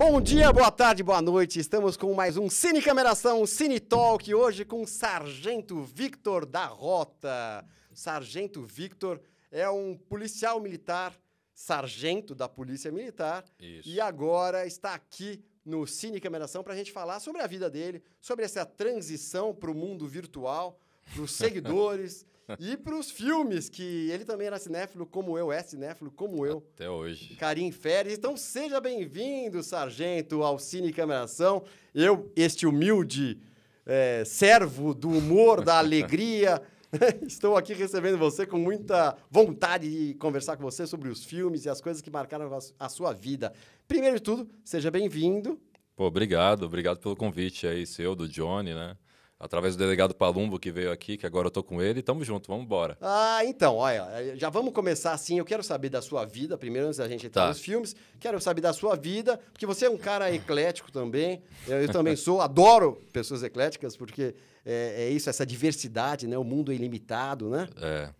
Bom dia, boa tarde, boa noite. Estamos com mais um Cine Cameração, Cine Talk, hoje com Sargento Victor da Rota. Sargento Victor é um policial militar, sargento da Polícia Militar, Isso. e agora está aqui no Cine Cameração para a gente falar sobre a vida dele, sobre essa transição para o mundo virtual, para os seguidores. e para os filmes, que ele também era cinéfilo como eu, é cinéfilo como eu. Até hoje. Carim Férias. Então seja bem-vindo, Sargento, ao Cine Cameração. Eu, este humilde é, servo do humor, da alegria. Estou aqui recebendo você com muita vontade de conversar com você sobre os filmes e as coisas que marcaram a sua vida. Primeiro de tudo, seja bem-vindo. Pô, obrigado, obrigado pelo convite aí seu, do Johnny, né? através do delegado Palumbo que veio aqui, que agora eu tô com ele, tamo junto, vamos embora. Ah, então, olha, já vamos começar assim. Eu quero saber da sua vida, primeiro antes da gente entrar tá. nos filmes. Quero saber da sua vida, porque você é um cara eclético também. Eu, eu também sou, adoro pessoas ecléticas, porque é, é, isso, essa diversidade, né? O mundo é ilimitado, né? É.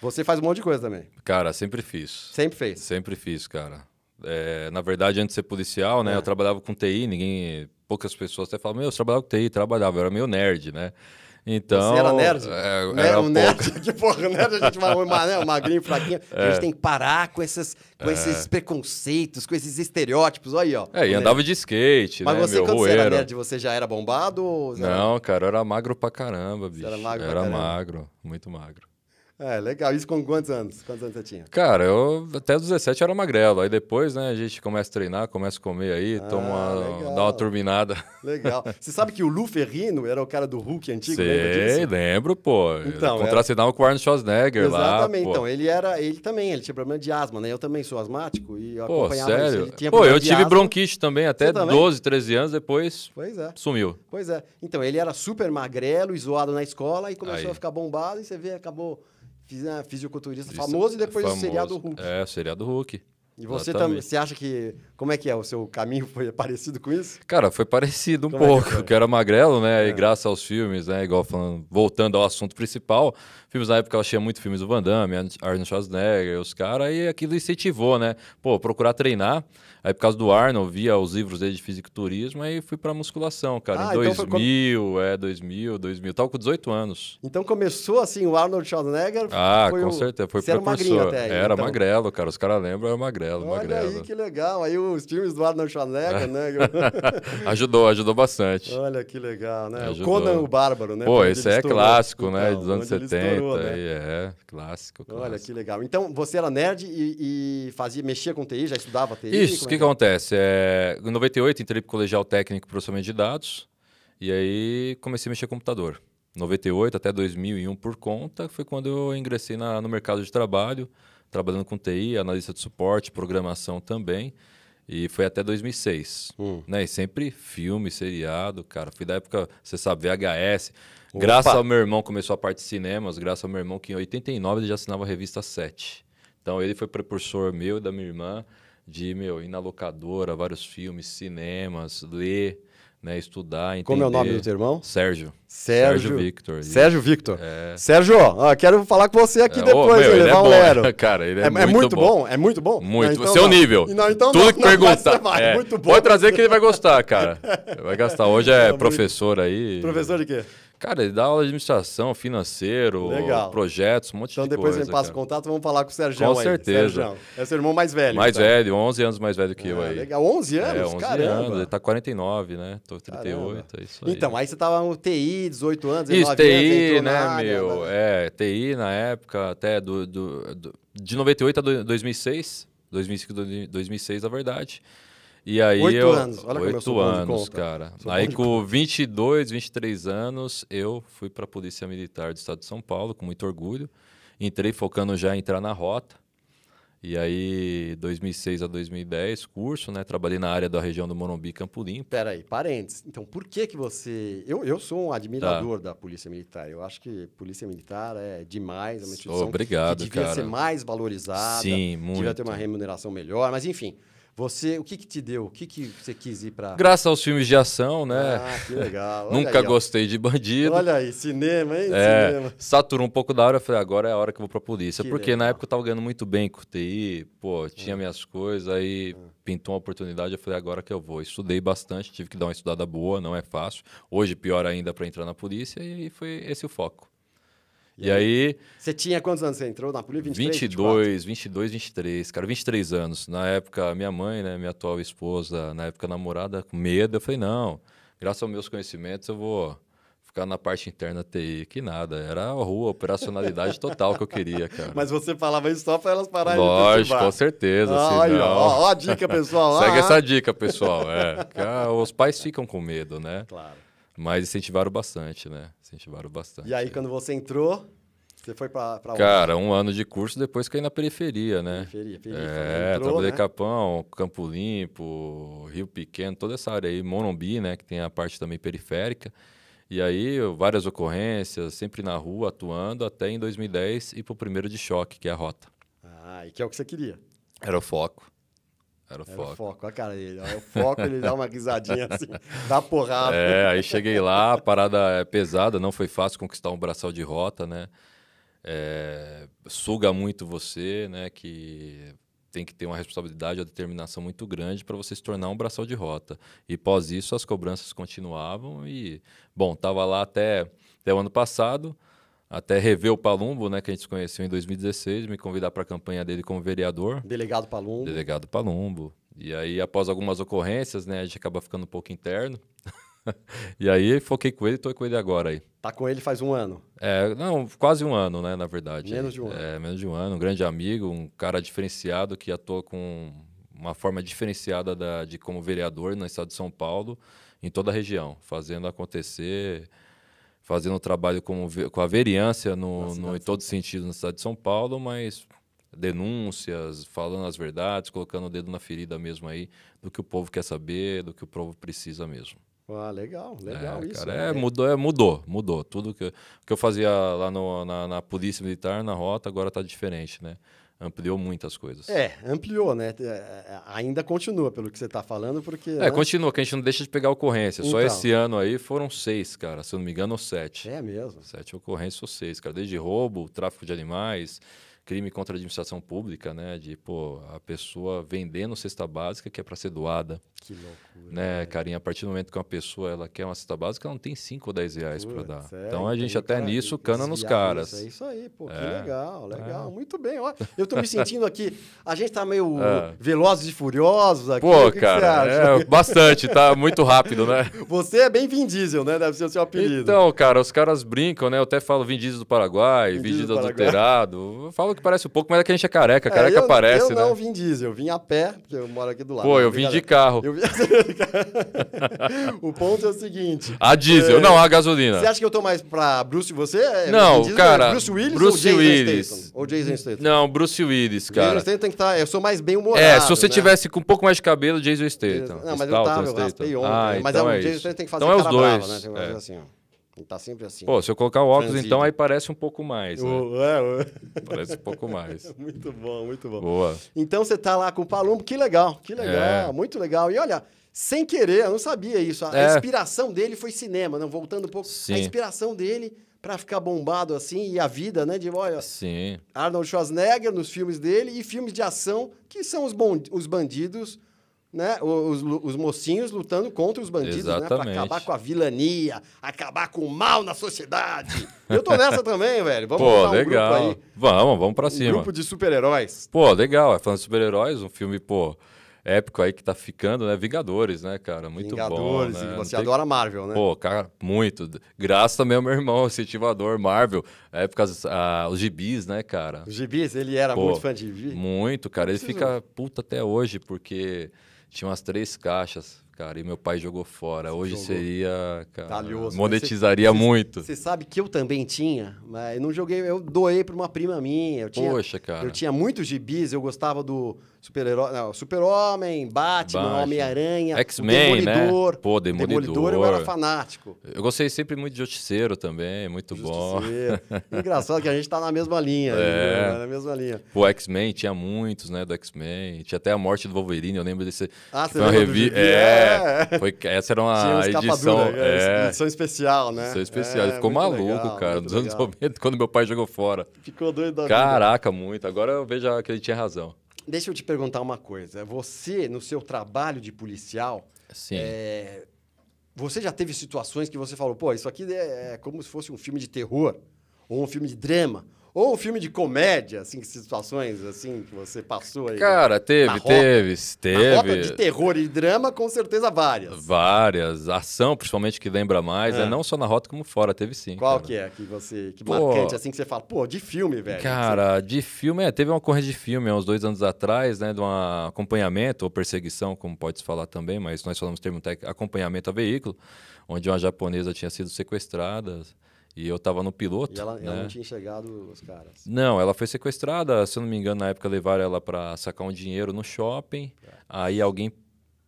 Você faz um monte de coisa também. Cara, sempre fiz. Sempre fez? Sempre fiz, cara. É, na verdade, antes de ser policial, né? É. Eu trabalhava com TI, ninguém poucas pessoas até falam, meu, eu trabalhava com TI, trabalhava, eu era meio nerd, né? Então. Você era nerd? É, era um nerd, que porra, nerd né? a gente vai né, magrinho, fraquinho. É. A gente é. tem que parar com, essas, com é. esses preconceitos, com esses estereótipos. Olha aí, ó. É, e andava de skate, Mas né? Mas você, meu, quando você era nerd, você já era bombado? Não, cara, eu era magro pra caramba, bicho. Você era magro Era magro, muito magro. É, legal. Isso com quantos anos? Quantos anos você tinha? Cara, eu até 17 era magrelo. Aí depois, né, a gente começa a treinar, começa a comer aí, ah, toma, legal. dá uma turbinada. Legal. Você sabe que o Lu Ferrino era o cara do Hulk antigo, Sei, lembra disso? lembro, pô. Então, Contracenava era... com o Arnold Schwarzenegger Exatamente, lá. Exatamente, então. Ele era, ele também, ele tinha problema de asma, né? Eu também sou asmático e eu pô, acompanhava sério? Isso. Ele tinha pô, eu tive asma. bronquite também, até também? 12, 13 anos depois. Pois é. Sumiu. Pois é. Então, ele era super magrelo, isolado na escola e começou aí. a ficar bombado e você vê, acabou né, fisiculturista Isso, famoso e depois famoso. o seriado Hulk. É, o seriado Hulk. E você também, você acha que como é que é o seu caminho foi parecido com isso? Cara, foi parecido um como pouco, é que porque eu era magrelo, né? É. E graças aos filmes, né, igual falando, voltando ao assunto principal, Filmes na época eu achei muito filmes do Van Damme, Arnold Schwarzenegger, os caras, e aquilo incentivou, né? Pô, procurar treinar. Aí por causa do Arnold, via os livros dele de fisiculturismo, aí fui pra musculação, cara. Ah, em então 2000, foi... é, 2000, 2000. Tava com 18 anos. Então começou assim, o Arnold Schwarzenegger. Ah, com o... certeza. Foi Você precursor. Era, até aí, era então... magrelo, cara. Os caras lembram, era magrelo, Olha magrelo. Olha aí que legal. Aí os filmes do Arnold Schwarzenegger, né? ajudou, ajudou bastante. Olha que legal, né? Ajudou. Conan o Bárbaro, né? Pô, esse é clássico, né? Então, dos anos 70. Joe, né? É, clássico, é. clássico, Olha que legal. Então, você era nerd e, e fazia, mexia com TI, já estudava TI? Isso, o que, é? que é? acontece? É, em 98, entrei para o colegial técnico processamento de dados e aí comecei a mexer com computador. 98 até 2001 por conta, foi quando eu ingressei na, no mercado de trabalho, trabalhando com TI, analista de suporte, programação também. E foi até 2006. Hum. Né? E sempre filme, seriado, cara. Fui da época, você sabe, VHS. Opa. Graças ao meu irmão, começou a parte de cinemas. Graças ao meu irmão, que em 89 ele já assinava a revista 7. Então ele foi precursor meu e da minha irmã de, meu, ir na locadora, vários filmes, cinemas, ler né, estudar, entender. Como é o nome do teu irmão? Sérgio. Sérgio, Sérgio Victor. Sérgio Victor. É... Sérgio, ó, quero falar com você aqui é, depois, meu, é levar é um né, lero. Cara, ele é, é, é muito, é muito bom. bom. É muito bom? Muito. Então, Seu não. nível. Não, então Tudo não, que perguntar. É. Pode trazer que ele vai gostar, cara. Vai gastar. Hoje é professor aí. Professor de quê? Cara, ele dá aula de administração, financeiro, Legal. projetos, um monte então, de coisa. Então depois ele passa o contato, vamos falar com o Sérgio. Com aí. certeza. Sérgio. É seu irmão mais velho. Mais tá? velho, 11 anos mais velho que é, eu ah, aí. Legal, 11 é, anos? É, 11 Caramba. anos, ele tá 49, né? Tô 38, Caramba. é isso aí. Então, aí você tava no TI, 18 anos, 19 isso, anos, TI, né, área, meu? Né? É, TI na época, até do, do, do de 98 a 2006, 2005, 2006 na verdade. E aí oito eu, anos, olha oito como eu anos, cara. Sou aí com 22, 23 anos, eu fui para a Polícia Militar do Estado de São Paulo, com muito orgulho. Entrei focando já em entrar na rota. E aí, 2006 a 2010, curso, né? Trabalhei na área da região do Morumbi, Campo Limpo. Peraí, parênteses. Então, por que que você... Eu, eu sou um admirador tá. da Polícia Militar. Eu acho que Polícia Militar é demais. É uma instituição Obrigado, que devia cara. ser mais valorizada. Sim, muito. Devia ter uma remuneração melhor. Mas, enfim, você, o que que te deu? O que que você quis ir para? Graças aos filmes de ação, né? Ah, que legal. Nunca aí, gostei de bandido. Olha aí, cinema, hein? É, cinema. Saturou um pouco da hora, eu falei, agora é a hora que eu vou para polícia, que porque legal. na época eu tava ganhando muito bem com o TI, pô, tinha hum. minhas coisas, aí hum. pintou uma oportunidade, eu falei, agora que eu vou. Estudei bastante, tive que dar uma estudada boa, não é fácil. Hoje pior ainda para entrar na polícia e foi esse o foco. E, aí, Você tinha quantos anos você entrou na polícia? 23, 22, 24? 22, 23. Cara, 23 anos. Na época, minha mãe, né, minha atual esposa, na época namorada, com medo. Eu falei, não, graças aos meus conhecimentos eu vou ficar na parte interna TI, que nada. Era a rua, a operacionalidade total que eu queria, cara. Mas você falava isso só para elas pararem Lógico, com certeza. Ah, olha, ó, ó, a dica, pessoal. Segue ah. essa dica, pessoal. É, ah, os pais ficam com medo, né? Claro. Mas incentivaram bastante, né? incentivaram bastante. E aí, quando você entrou, você foi para Cara, um ano de curso, depois caí na periferia, né? Periferia, periferia. É, entrou, trabalhei né? Capão, Campo Limpo, Rio Pequeno, toda essa área aí, Monombi, né? Que tem a parte também periférica. E aí, várias ocorrências, sempre na rua, atuando, até em 2010 ir pro primeiro de choque, que é a rota. Ah, e que é o que você queria? Era o foco. Era o era foco. O foco, a cara dele. o foco, ele dá uma guisadinha assim, dá porrada. É, aí cheguei lá, a parada é pesada, não foi fácil conquistar um braçal de rota, né? É, suga muito você, né? Que tem que ter uma responsabilidade, uma determinação muito grande para você se tornar um braçal de rota. E após isso, as cobranças continuavam e, bom, estava lá até, até o ano passado até rever o Palumbo, né, que a gente se conheceu em 2016, me convidar para a campanha dele como vereador. Delegado Palumbo. Delegado Palumbo. E aí, após algumas ocorrências, né, a gente acaba ficando um pouco interno. e aí, foquei com ele e estou com ele agora aí. Tá com ele faz um ano? É, não, quase um ano, né, na verdade. Menos de um é, ano. É, menos de um ano. Um grande amigo, um cara diferenciado que atua com uma forma diferenciada da, de como vereador no estado de São Paulo, em toda a região, fazendo acontecer fazendo trabalho com, com a veriância no, no, em todo sentido na cidade de São Paulo, mas denúncias, falando as verdades, colocando o dedo na ferida mesmo aí, do que o povo quer saber, do que o povo precisa mesmo. Ah, legal, legal é, isso. Cara, né? é, mudou, é, mudou, mudou. Tudo que, que eu fazia lá no, na, na polícia militar, na rota, agora está diferente, né? ampliou muitas coisas. É, ampliou, né? É, é, ainda continua, pelo que você está falando, porque. É, né? continua, que a gente não deixa de pegar ocorrência. Então. Só esse ano aí foram seis, cara, se eu não me engano, ou sete. É mesmo. Sete ocorrências ou seis, cara. Desde roubo, tráfico de animais crime contra a administração pública, né? De, pô, a pessoa vendendo cesta básica que é para ser doada. Que loucura. Né, é. Carinha, a partir do momento que uma pessoa ela quer uma cesta básica, ela não tem 5 ou 10 reais para dar. É, então a então, gente até cara, nisso cana nos caras. Isso, é isso aí, pô, é. que legal, legal. É. Muito bem, ó. Eu tô me sentindo aqui, a gente tá meio é. velozes e furiosos aqui. Pô, que cara, que é bastante, tá muito rápido, né? Você é bem Vin Diesel, né? Deve ser o seu apelido. Então, cara, os caras brincam, né? Eu até falo Vin Diesel do Paraguai, Vin, Diesel, do Paraguai. adulterado. Eu falo que parece um pouco, mas é que a gente é careca. É, careca aparece, eu, parece, eu né? Eu não vim diesel, eu vim a pé, porque eu moro aqui do lado. Pô, eu vim de carro. Eu vim... o ponto é o seguinte... A diesel, é... não, a gasolina. Você acha que eu tô mais pra Bruce e você? É, não, diesel, é cara... Bruce Willis Bruce ou Willis. Jason Statham? Ou Jason Statham? Não, Bruce Willis, cara. Jason Statham tem que estar... Tá... Eu sou mais bem-humorado, É, se você né? tivesse com um pouco mais de cabelo, Jason Statham. Não, mas eu tava, eu raspei ontem. Ah, né? mas então é, isso. Jason Statham tem que fazer então é os dois. Brava, né? Tem que fazer assim, ó. Ele tá sempre assim. Pô, se eu colocar o óculos, Transito. então aí parece um pouco mais. Né? é, Parece um pouco mais. muito bom, muito bom. Boa. Então você tá lá com o Palumbo, que legal, que é. legal, é. muito legal. E olha, sem querer, eu não sabia isso. A é. inspiração dele foi cinema, não? Voltando um pouco. Sim. A inspiração dele para ficar bombado assim e a vida, né? De olha, Sim. Arnold Schwarzenegger nos filmes dele e filmes de ação que são os, os bandidos né, os, os mocinhos lutando contra os bandidos, né? Exatamente. né, para acabar com a vilania, acabar com o mal na sociedade. Eu tô nessa também, velho. Vamos Pô, um legal. grupo aí. Vamos, vamos para um cima. grupo de super-heróis. Pô, legal. É falando de super-heróis, um filme, pô, épico aí que tá ficando, né? Vingadores, né, cara? Muito Vingadores, bom. Vingadores, né? você tem... adora Marvel, né? Pô, cara, muito. Graças também ao meu irmão, incentivador Marvel. época, ah, os gibis, né, cara? Os gibis, ele era Pô, muito fã de gibi? Muito, cara. Ele Preciso. fica puto até hoje, porque. Tinha umas três caixas, cara, e meu pai jogou fora. Você Hoje jogou. seria. Cara, Talhoso, tá monetizaria você, muito. Você sabe que eu também tinha, mas não joguei. Eu doei para uma prima minha. Eu tinha, Poxa, cara. Eu tinha muitos gibis, eu gostava do Super-herói. Não, Super-Homem, Batman, Batman. Homem-Aranha, X-Men, né? Demolidor. Né? Pô, Demolidor. Demolidor eu era fanático. Eu gostei sempre muito de Justiceiro também, muito Justiceiro. bom. Engraçado que a gente tá na mesma linha. É. Né? Tá na mesma linha. Pô, X-Men tinha muitos, né, do X-Men. Tinha até a morte do Wolverine, eu lembro desse. Ah, você foi lembra É, é. Foi... essa era uma edição... Né? É. Edição especial, né? Edição especial. É, ficou maluco, legal, cara. Nos anos 90, quando meu pai jogou fora. Ficou doido da Caraca, vida. muito. Agora eu vejo que ele tinha razão. Deixa eu te perguntar uma coisa. Você, no seu trabalho de policial, é, você já teve situações que você falou, pô, isso aqui é, é como se fosse um filme de terror ou um filme de drama. Ou um filme de comédia, assim, situações assim que você passou aí. Cara, né? teve, na teve, rota, teve. Na rota de terror e drama, com certeza várias. Várias. Ação, principalmente, que lembra mais. É, é não só na rota como fora, teve sim. Qual cara. que é que você. Que pô, marcante, assim, que você fala, pô, de filme, velho. Cara, de filme, é, teve uma corrente de filme há uns dois anos atrás, né? De um acompanhamento ou perseguição, como pode se falar também, mas nós falamos termo técnico, acompanhamento a veículo, onde uma japonesa tinha sido sequestrada. E eu tava no piloto. E ela, né? ela não né? tinha enxergado os caras. Não, ela foi sequestrada, se eu não me engano, na época levaram ela para sacar um dinheiro no shopping. É. Aí alguém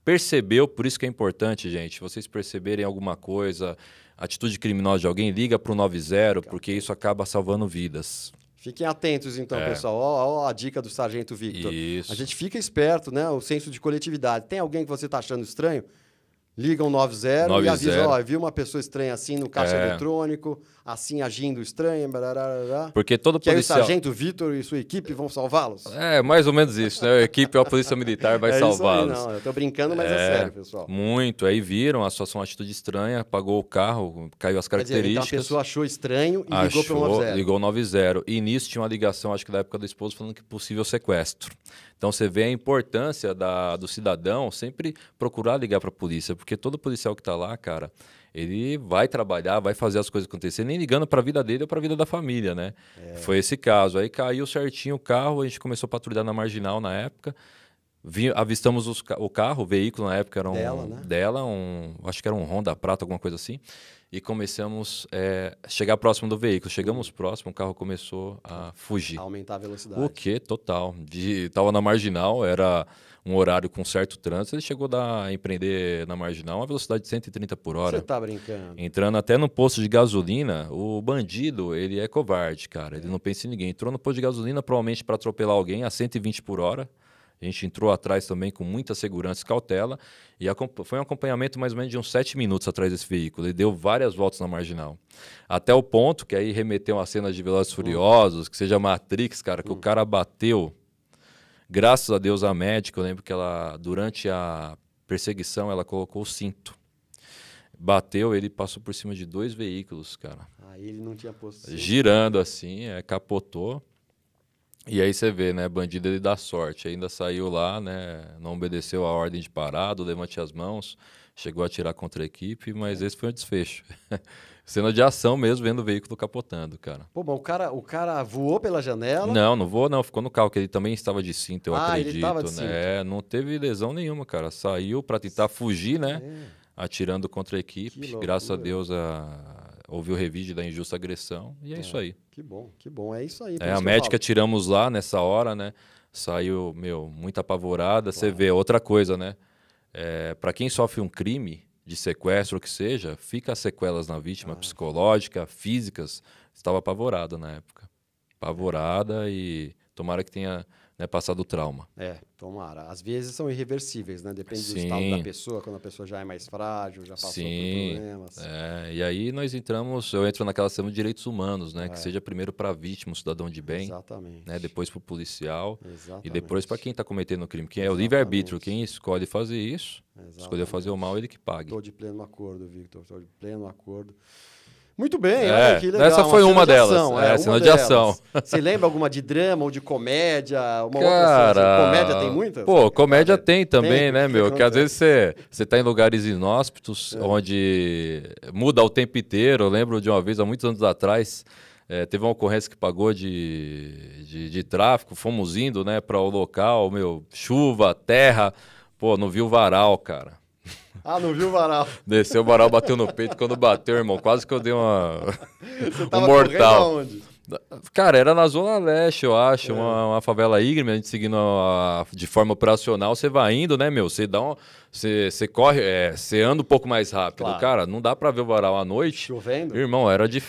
percebeu, por isso que é importante, gente, vocês perceberem alguma coisa, atitude criminosa de alguém, liga pro 90, porque isso acaba salvando vidas. Fiquem atentos então, é. pessoal. ó, a dica do Sargento Victor. Isso. A gente fica esperto, né? O senso de coletividade. Tem alguém que você tá achando estranho? ligam 90, 90. e avisam, ó, oh, vi uma pessoa estranha assim no caixa é. eletrônico, assim agindo estranha, barará, Porque todo que policial... aí o sargento Vitor e sua equipe vão salvá-los. É, mais ou menos isso, né? A equipe, a polícia militar vai é salvá-los. Não, eu tô brincando, mas é, é, sério, pessoal. Muito, aí viram, a situação uma atitude estranha, apagou o carro, caiu as características. Dizer, então a pessoa achou estranho e achou, ligou para o 90. Ligou 90. E nisso tinha uma ligação, acho que da época do esposo, falando que possível sequestro. Então você vê a importância da, do cidadão sempre procurar ligar para a polícia, porque todo policial que está lá, cara, ele vai trabalhar, vai fazer as coisas acontecer. nem ligando para a vida dele ou para a vida da família, né? É. Foi esse caso. Aí caiu certinho o carro, a gente começou a patrulhar na marginal na época. Vi, avistamos os, o carro, o veículo na época era um, dela, né? dela um, acho que era um Honda Prata, alguma coisa assim, e começamos a é, chegar próximo do veículo. Chegamos próximo, o carro começou a fugir. A aumentar a velocidade. O que? Total. Estava na marginal, era um horário com certo trânsito, ele chegou a empreender na marginal uma velocidade de 130 por hora. Você tá brincando. Entrando até no posto de gasolina, o bandido, ele é covarde, cara. Ele não pensa em ninguém. Entrou no posto de gasolina, provavelmente para atropelar alguém a 120 por hora. A gente entrou atrás também com muita segurança e cautela. E foi um acompanhamento mais ou menos de uns sete minutos atrás desse veículo. Ele deu várias voltas na marginal. Até o ponto que aí remeteu a cena de Velozes hum. Furiosos, uhum. que seja Matrix, cara, que uhum. o hum. cara bateu. Graças a Deus a médica, eu lembro que ela, durante a perseguição, ela colocou o cinto. Bateu, ele passou por cima de dois veículos, cara. Aí ele não tinha posto. Girando assim, é, capotou. E aí você vê, né? Bandido ele dá sorte. Ainda saiu lá, né? Não obedeceu a ordem de parado, levante as mãos, chegou a atirar contra a equipe, mas esse foi um desfecho. Cena de ação mesmo, vendo o veículo capotando, cara. Pô, o cara, o cara voou pela janela? Não, não voou, não. Ficou no carro, que ele também estava de cinto, eu ah, acredito. Ele estava de cinto. né? Não teve lesão nenhuma, cara. Saiu para tentar fugir, né? É. Atirando contra a equipe. Graças a Deus, a, houve o revide da injusta agressão e é, é, isso aí. Que bom, que bom, é isso aí. É, a médica tiramos lá nessa hora, né? Saiu, meu, muito apavorada. Você vê, outra coisa, né? É, para quem sofre um crime de sequestro, o que seja, fica as sequelas na vítima, ah. psicológica, físicas. Estava apavorada na época. Apavorada e tomara que tenha né, passado o trauma. É, tomara. Às vezes são irreversíveis, né? Depende Sim. do estado da pessoa, quando a pessoa já é mais frágil, já passou Sim. por problemas. É, e aí nós entramos, eu entro naquela questão de direitos humanos, né? É. Que seja primeiro para a vítima, o cidadão de bem. Exatamente. Né, depois para o policial. Exatamente. E depois para quem está cometendo o crime. Quem é o livre-arbítrio, quem escolhe fazer isso, Exatamente. escolheu fazer o mal, ele que pague. Estou de pleno acordo, Victor. Estou de pleno acordo. Muito bem, é, olha que legal. Essa foi uma, uma de delas. Ação, é, é, cena de ação. Você lembra alguma de drama ou de comédia? Uma Cara, outra comédia tem muitas? Pô, comédia tem também, tem, né, meu? Que às vezes você, você tá em lugares inóspitos, é. onde muda o tempo inteiro. Eu lembro de uma vez, há muitos anos atrás, é, teve uma ocorrência que pagou de, de, de tráfico, fomos indo, né, para o local, meu, chuva, terra. Pô, não vi o varal, cara. Ah, não viu o varal? Desceu o varal, bateu no peito. Quando bateu, irmão, quase que eu dei uma. Você tava um mortal. Cara, era na Zona Leste, eu acho, é. uma, uma, favela íngreme, a gente seguindo a, a, de forma operacional, você vai indo, né, meu? Você dá um. Você, você corre, é, você é, anda um pouco mais rápido. Claro. Cara, não dá pra ver o varal à noite. Chovendo? Irmão, era de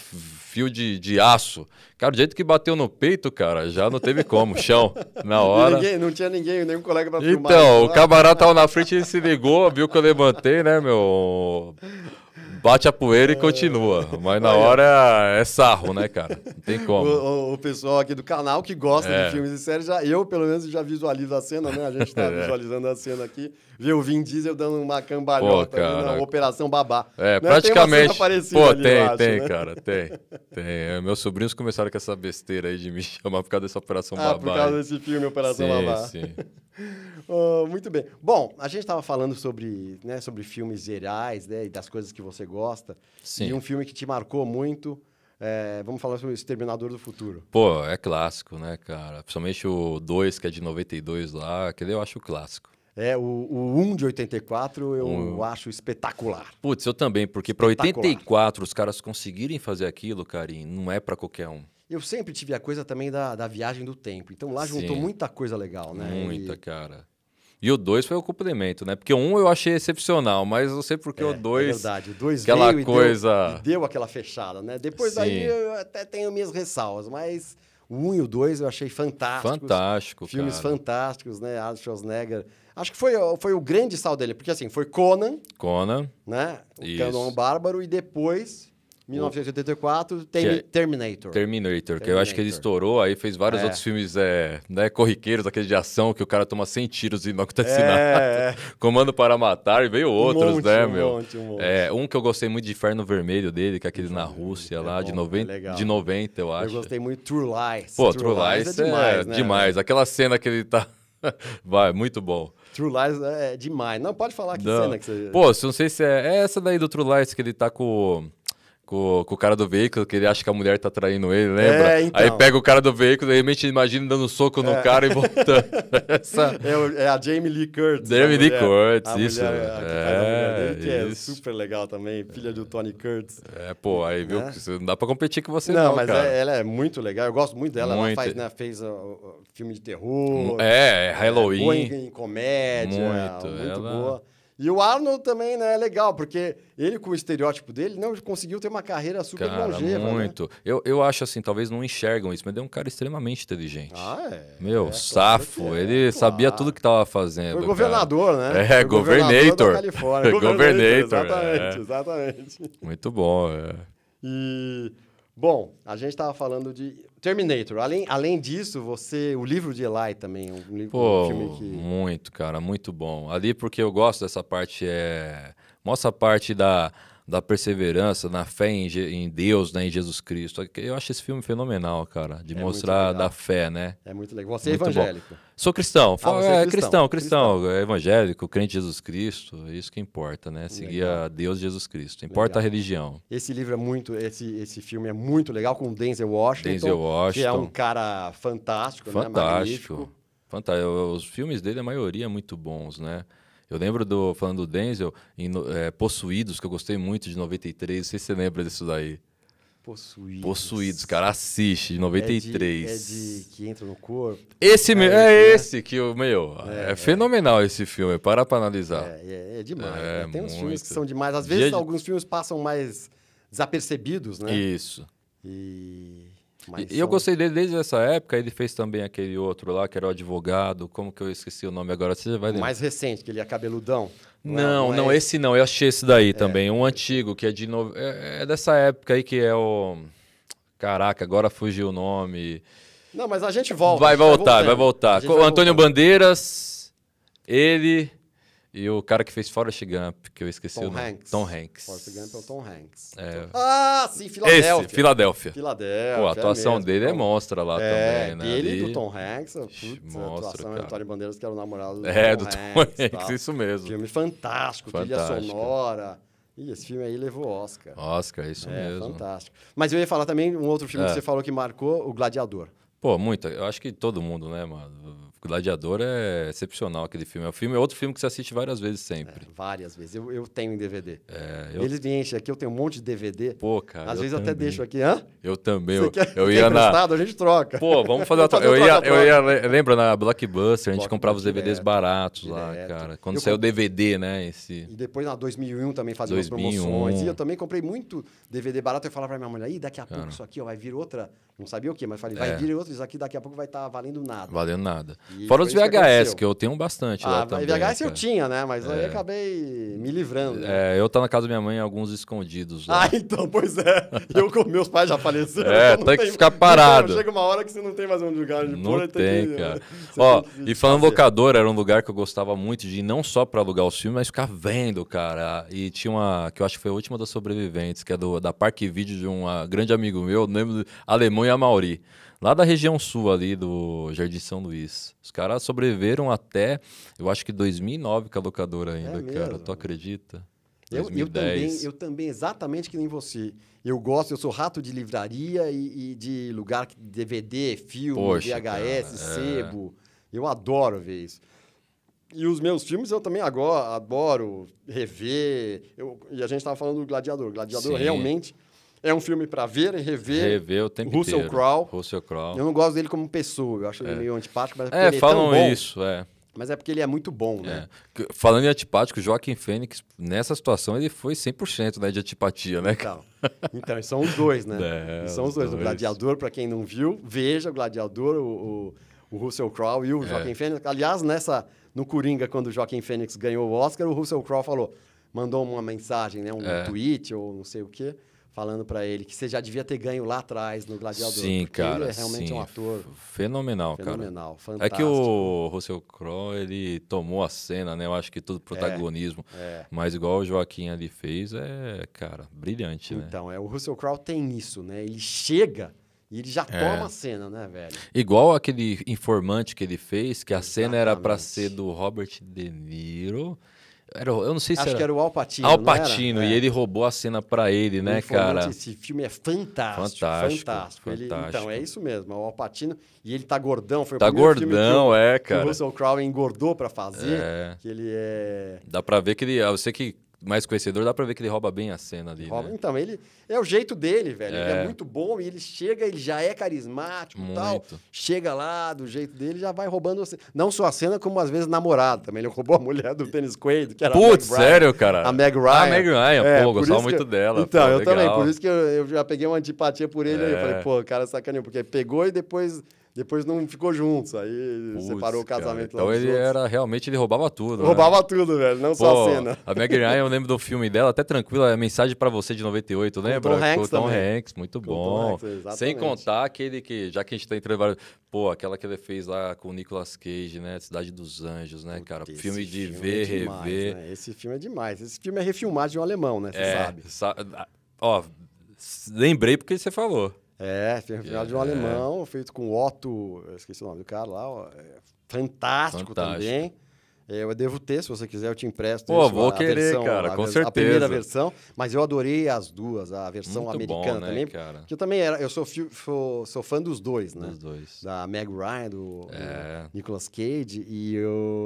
fio de, de aço. Cara, do jeito que bateu no peito, cara, já não teve como. Chão, na hora. Ninguém, não tinha ninguém, nenhum colega pra então, filmar. Então, o ah. camarada tava na frente, ele se ligou, viu que eu levantei, né, meu... Bate a poeira e continua. Mas na hora é sarro, né, cara? Não tem como. O, o, o pessoal aqui do canal que gosta é. de filmes e séries, já, eu pelo menos já visualizo a cena, né? A gente tá é. visualizando a cena aqui. Vê o Vin Diesel dando uma cambalhota na Operação Babá. É, Não né? praticamente. Tem pô, ali, tem, acho, tem, né? cara, tem. Tem. É, meus sobrinhos começaram com essa besteira aí de me chamar por causa dessa Operação ah, Babá. Por causa desse filme, Operação sim, Babá. Sim, sim. Oh, muito bem. Bom, a gente estava falando sobre, né, sobre filmes gerais né, e das coisas que você gosta. Sim. E um filme que te marcou muito. É, vamos falar sobre o Exterminador do Futuro. Pô, é clássico, né, cara? Principalmente o 2, que é de 92 lá, aquele eu acho clássico. É, o, o 1 de 84 eu um... acho espetacular. Putz, eu também, porque para 84 os caras conseguirem fazer aquilo, Karim, não é para qualquer um. Eu sempre tive a coisa também da, da viagem do tempo. Então lá juntou Sim. muita coisa legal, né? Muita, e... cara. E o 2 foi o complemento, né? Porque um eu achei excepcional, mas não sei porque é, o 2. É verdade, o 2 aquela veio coisa... e deu, e deu aquela fechada, né? Depois Sim. daí eu até tenho minhas ressalvas, mas o 1 um e o 2 eu achei fantástico Fantástico, Filmes cara. fantásticos, né? Arnold Schwarzenegger. Acho que foi, foi o grande sal dele, porque assim, foi Conan. Conan. Né? O Isso. Bárbaro e depois 1984, tem é Terminator. Terminator, que eu acho que ele estourou, aí fez vários é. outros filmes é, né, corriqueiros, aqueles de ação, que o cara toma 100 tiros e não é. Comando para Matar, e veio outros, um monte, né, um meu? Monte, um, monte. É, um que eu gostei muito de Inferno Vermelho dele, que é aquele na Rússia é lá, bom, é de, 90, de 90, eu acho. Eu gostei muito de True Lies. Pô, True, True Lies, Lies, é, é demais, né? Demais, aquela cena que ele tá... Vai, muito bom. True Lies é demais. Não, pode falar que não. cena que você... Pô, não sei se é... é essa daí do True Lies que ele tá com com, com, o cara do veículo, que ele acha que a mulher tá traindo ele, lembra? É, então. Aí pega o cara do veículo, de repente imagina dando soco no é. cara e voltando. Essa... É, é, a Jamie Lee Curtis. Jamie Lee Curtis, isso. é, é que é super legal também, filha do Tony Curtis. É, pô, aí viu né? não dá pra competir com você não, não mas é, ela é muito legal, eu gosto muito dela. Muito. Ela faz, né, fez uh, filme de terror. É, é Halloween. boa em, em comédia, muito, muito ela... boa. E o Arnold também, né, é legal, porque ele, com o estereótipo dele, não conseguiu ter uma carreira super cara, longeva. Né? Muito. Né? Eu, eu acho assim, talvez não enxergam isso, mas ele é um cara extremamente inteligente. Ah, é. Meu, é, safo. ele é, sabia tudo que estava fazendo. Foi governador, cara. né? É, Foi governator. Governador governator, governator. Exatamente, é. exatamente. Muito bom. É. E. Bom, a gente estava falando de Terminator. Além, além disso, você. O livro de Eli também, um, livro, Pô, um filme que. Muito, cara, muito bom. Ali porque eu gosto dessa parte. É... Mostra a parte da da perseverança, na fé em, em, Deus, né, em Jesus Cristo. Eu acho esse filme fenomenal, cara, de é mostrar da fé, né? É muito legal. Você é muito evangélico? Bom. Sou cristão. Ah, Fala, é, é, cristão, cristão, cristão, cristão, é evangélico, crente em Jesus Cristo, é isso que importa, né? Seguir legal. a Deus Jesus Cristo. Importa legal. a religião. Esse livro é muito, esse, esse filme é muito legal com Denzel Washington. Denzel Washington. Que é um cara fantástico, né? fantástico. né? Magnífico. Fantástico. Os filmes dele, a maioria é muito bons, né? Eu lembro do, falando do Denzel, em é, Possuídos, que eu gostei muito, de 93. Não sei se você lembra disso daí. Possuídos. Possuídos, cara, assiste, de 93. É de, é de que entra no corpo. Esse é, é, é esse né? que o meu. É, é fenomenal esse filme, para pra analisar. É, é, é demais. É né? Tem uns filmes que são demais. Às vezes alguns filmes passam mais desapercebidos, né? Isso. E mas e eu gostei dele desde essa época. Ele fez também aquele outro lá, que era o advogado. Como que eu esqueci o nome agora? Você vai O mais recente, que ele é cabeludão. Não, é não, não é... esse não. Eu achei esse daí é. também. Um antigo, que é de novo. É, é, dessa época aí que é o. Caraca, agora fugiu o nome. Não, mas a gente volta. Vai voltar, vai, voltar. Vai voltar. Antônio Bandeiras, ele. E o cara que fez Forrest Gump, que eu esqueci Tom o nome. Hanks. Tom Hanks. Forrest Gump é o Tom Hanks. É. Ah, sim, Filadélfia. Esse, Filadélfia. Filadélfia. Pô, a é atuação é dele é então, monstra lá é, também, né? Ele e do Tom Hanks, putz, mostra, a atuação cara. é do Bandeiras, que era o namorado do é, Tom do Tom Hanks. tá. isso mesmo. Filme fantástico, fantástico, trilha sonora. Ih, esse filme aí levou Oscar. Oscar, é isso é, mesmo. fantástico. Mas eu ia falar também um outro filme é. que você falou que marcou, O Gladiador. Pô, muito. Eu acho que todo mundo, né, mano? Gladiador é excepcional aquele filme. É, um filme, é outro filme que você assiste várias vezes sempre. É, várias vezes. Eu, eu tenho em DVD. É, eu... Eles me enchem aqui, eu tenho um monte de DVD. Pô, cara. Às eu vezes também. eu até deixo aqui, hã? Eu também. Eu, quer, eu ia na. A gente troca. Pô, vamos fazer troca. Eu ia, eu ia, lembra, na Blockbuster, a gente comprava os é. DVDs direto, baratos lá, cara. Quando eu saiu o DVD, né? Esse... E depois na 2001 também fazia 2001. promoções. E eu também comprei muito DVD barato. Eu falava pra minha mulher, Ih, daqui a pouco cara. isso aqui ó, vai vir outra. Não sabia o quê, mas falei, vai é. vir outra, isso aqui daqui a pouco vai estar tá valendo nada. Valendo nada. Fora os VHS, que, eu tenho bastante ah, lá também. VHS cara. eu tinha, né? Mas é. aí acabei me livrando. É, eu tava na casa da minha mãe, alguns escondidos lá. Ah, então, pois é. eu com meus pais já faleceram. É, tem tenho, que ficar parado. chega uma hora que você não tem mais um lugar de não pôr. tem, tem cara. Ó, e falando locador, era um lugar que eu gostava muito de ir, não só para alugar os filmes, mas ficar vendo, cara. E tinha uma, que eu acho que foi a última das sobreviventes, que é do, da Parque Vídeo de um ah, grande amigo meu, lembro, alemão e Amauri lá da região sul ali do Jardim São Luís. Os caras sobreviveram até, eu acho que 2009 com a locadora é ainda, é cara. Tu acredita? Eu, eu, também, eu também, exatamente que nem você. Eu gosto, eu sou rato de livraria e, e de lugar que DVD, filme, Poxa, VHS, cara, é. sebo. É. Eu adoro ver isso. E os meus filmes eu também agora adoro rever. Eu, e a gente estava falando do Gladiador. Gladiador Sim. realmente é um filme para ver e rever. Rever o tempo Russell inteiro. Crow. Russell Crowe. Eu não gosto dele como pessoa, eu acho é. ele meio antipático, mas é, é ele falam é tão bom. isso, é. Mas é porque ele é muito bom, né? É. Falando em antipático, Joaquim Fênix, nessa situação, ele foi 100% né, de antipatia, né? Então, então são os dois, né? É, são os dois. dois. O Gladiador, para quem não viu, veja o Gladiador, o, o Russell Crowe e o é. Joaquim Fênix. Aliás, nessa, no Coringa, quando o Joaquim Fênix ganhou o Oscar, o Russell Crowe falou, mandou uma mensagem, né? um é. tweet ou não sei o quê, falando para ele que você já devia ter ganho lá atrás no Gladiador. Sim, cara. Ele é realmente sim. um ator fenomenal, fenomenal cara. Fenomenal, fantástico. É que o Russell Crowe ele tomou a cena, né? Eu acho que todo é, protagonismo, é, é. mas igual o Joaquim ali fez, é, cara, brilhante, então, né? Então, é o Russell Crowe tem isso, né? Ele chega e ele já é. toma a cena, né, velho? Igual aquele informante que ele fez, que a Exatamente. cena era para ser do Robert De Niro. Era, eu não sei se Acho era... que era o Alpatino. Alpatino, e é. ele roubou a cena para ele, né, cara? Esse filme é fantástico. Fantástico. fantástico. Ele, fantástico. então, é isso mesmo. É o Alpatino. E ele tá gordão. Foi tá o gordão, é, que, é, cara. o Russell Crowe engordou para fazer. É. Que ele é. Dá para ver que ele. Ah, você que mais conhecedor, dá pra ver que ele rouba bem a cena ali. Rouba. Né? Então, ele é o jeito dele, velho. É. Ele é muito bom e ele chega, ele já é carismático e tal. Chega lá do jeito dele, já vai roubando você. Não só a cena, como às vezes namorado também. Ele roubou a mulher do Tênis Quaid, que era Putz, sério, cara? A Meg ah, Ryan. a Meg Ryan, é, pô, gostava muito eu... dela. Então, pô, eu legal. também. Por isso que eu, eu, já peguei uma antipatia por ele. É. Aí eu falei, é. pô, o cara sacaneou, porque pegou e depois depois não ficou juntos, aí separou o casamento cara. Então ele juntos. era realmente, ele roubava tudo. Roubava né? tudo, velho, não Pô, só a cena. A Meg Ryan, eu lembro do filme dela, até tranquila, a mensagem para você de 98, lembra? Tom Hanks, Com Tom Hanks muito com bom. Hanks, Sem contar aquele que, já que a gente tá entrando vários. Pô, aquela que ele fez lá com o Nicolas Cage, né? Cidade dos Anjos, né, cara? Filme de filme é ver, é demais, rever. Né? Esse filme é demais. Esse filme é refilmado de um alemão, né? Você é, sabe. Sa... Ó, lembrei porque você falou. É, tem final de um é. alemão, feito com Otto, esqueci o nome do cara lá, é fantástico, fantástico. também. É, eu devo ter, se você quiser, eu te empresto. Pô, isso, vou querer, versão, cara, com a, certeza. A primeira versão, mas eu adorei as duas, a versão Muito americana bom, né, também. Cara? Que eu também era, eu sou, sou, fã dos dois, né? Dos dois. Da Meg Ryan, do, é. Nicolas Cage e,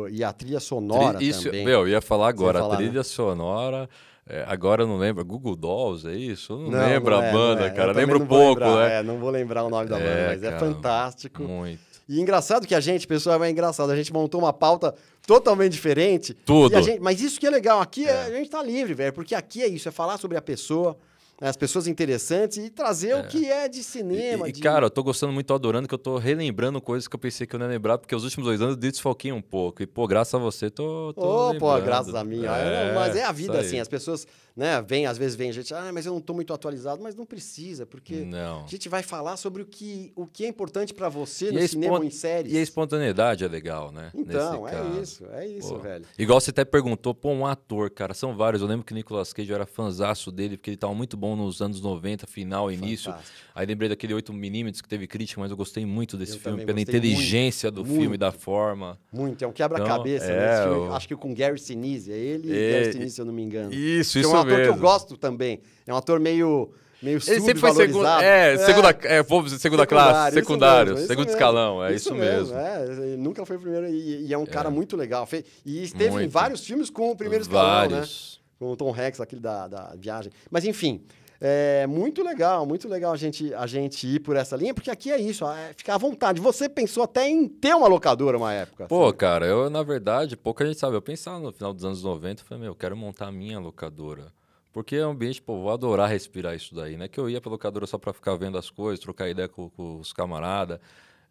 e a trilha sonora Tri, isso, também. Meu, eu ia falar agora, falar, a né? trilha né? sonora. É, agora eu não lembro. Google Dolls, é isso? Eu não, não lembro não é, a banda, é. cara. Eu lembro pouco, lembrar, né? É, não vou lembrar o nome da é, banda, mas é cara, é fantástico. Muito. E engraçado que a gente, pessoal, é engraçado. A gente montou uma pauta totalmente diferente. Tudo. Gente, mas isso que é legal. Aqui é, a gente tá livre, velho. Porque aqui é isso. É falar sobre a pessoa, né, as pessoas interessantes e trazer é. o que é de cinema. E, e de... cara, eu tô gostando muito, tô adorando, que eu tô relembrando coisas que eu pensei que eu não ia lembrar, porque os últimos dois anos eu desfoquei um pouco. E, pô, graças a você, tô. tô oh, pô, graças a mim. É, mas é a vida, assim, as pessoas né? Vem, às vezes vem gente, ah, mas eu não estou muito atualizado, mas não precisa, porque não. a gente vai falar sobre o que, o que é importante para você e no é cinema espont... em séries. E a espontaneidade é legal, né? Então, Nesse é caso. isso, é isso, pô. velho. Igual você até perguntou, pô, um ator, cara, são vários. Eu lembro que Nicolas Cage eu era fanzaço dele, porque ele estava muito bom nos anos 90, final, início. Fantástico. Aí lembrei daquele 8mm que teve crítica, mas eu gostei muito desse eu filme, pela inteligência muito, do muito, filme, da forma. Muito, é um quebra-cabeça, então, né? eu... Acho que com Gary Sinise, é ele e, e Gary Sinise, se eu não me engano. Isso, isso um ator que eu gosto também. É um ator meio meio ele sempre foi segundo, é, é, segunda, é, vou dizer segunda classe, secundário, mesmo, segundo escalão, é isso, isso mesmo. mesmo. É, nunca foi o primeiro e, e é um é. cara muito legal. E esteve muito. em vários filmes com o primeiro escalão, né? vários. né? Com o Tom Rex, aquele da, da viagem. Mas enfim, é muito legal, muito legal a gente, a gente ir por essa linha, porque aqui é isso, é ficar à vontade. Você pensou até em ter uma locadora uma época. Pô, sabe? cara, eu, na verdade, pouca gente sabe. Eu pensava no final dos anos 90, eu falei, meu, eu quero montar a minha locadora. Porque é um ambiente, pô, vou adorar respirar isso daí, né? Que eu ia pra locadora só pra ficar vendo as coisas, trocar ideia com, com os camaradas.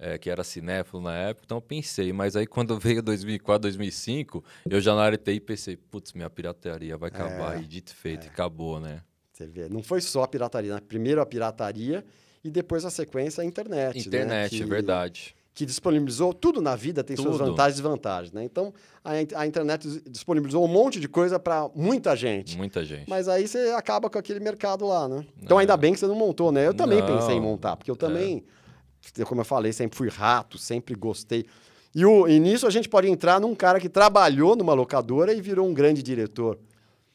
É, que era cinéfilo na época, então eu pensei, mas aí quando veio 2004, 2005, eu já na área TI pensei, putz, minha pirataria vai acabar, é, e dito feito, é. acabou, né? não foi só a pirataria, né? primeiro a pirataria e depois a sequência a internet. Né? Internet, né? que, verdade. Que disponibilizou tudo na vida, tem tudo. suas vantagens e desvantagens, né? Então a, a internet disponibilizou um monte de coisa para muita gente. Muita gente. Mas aí você acaba com aquele mercado lá, né? Então é. ainda bem que você não montou, né? Eu também não. pensei em montar, porque eu é. também, é. como eu falei, sempre fui rato, sempre gostei. E, o, e nisso a gente pode entrar num cara que trabalhou numa locadora e virou um grande diretor.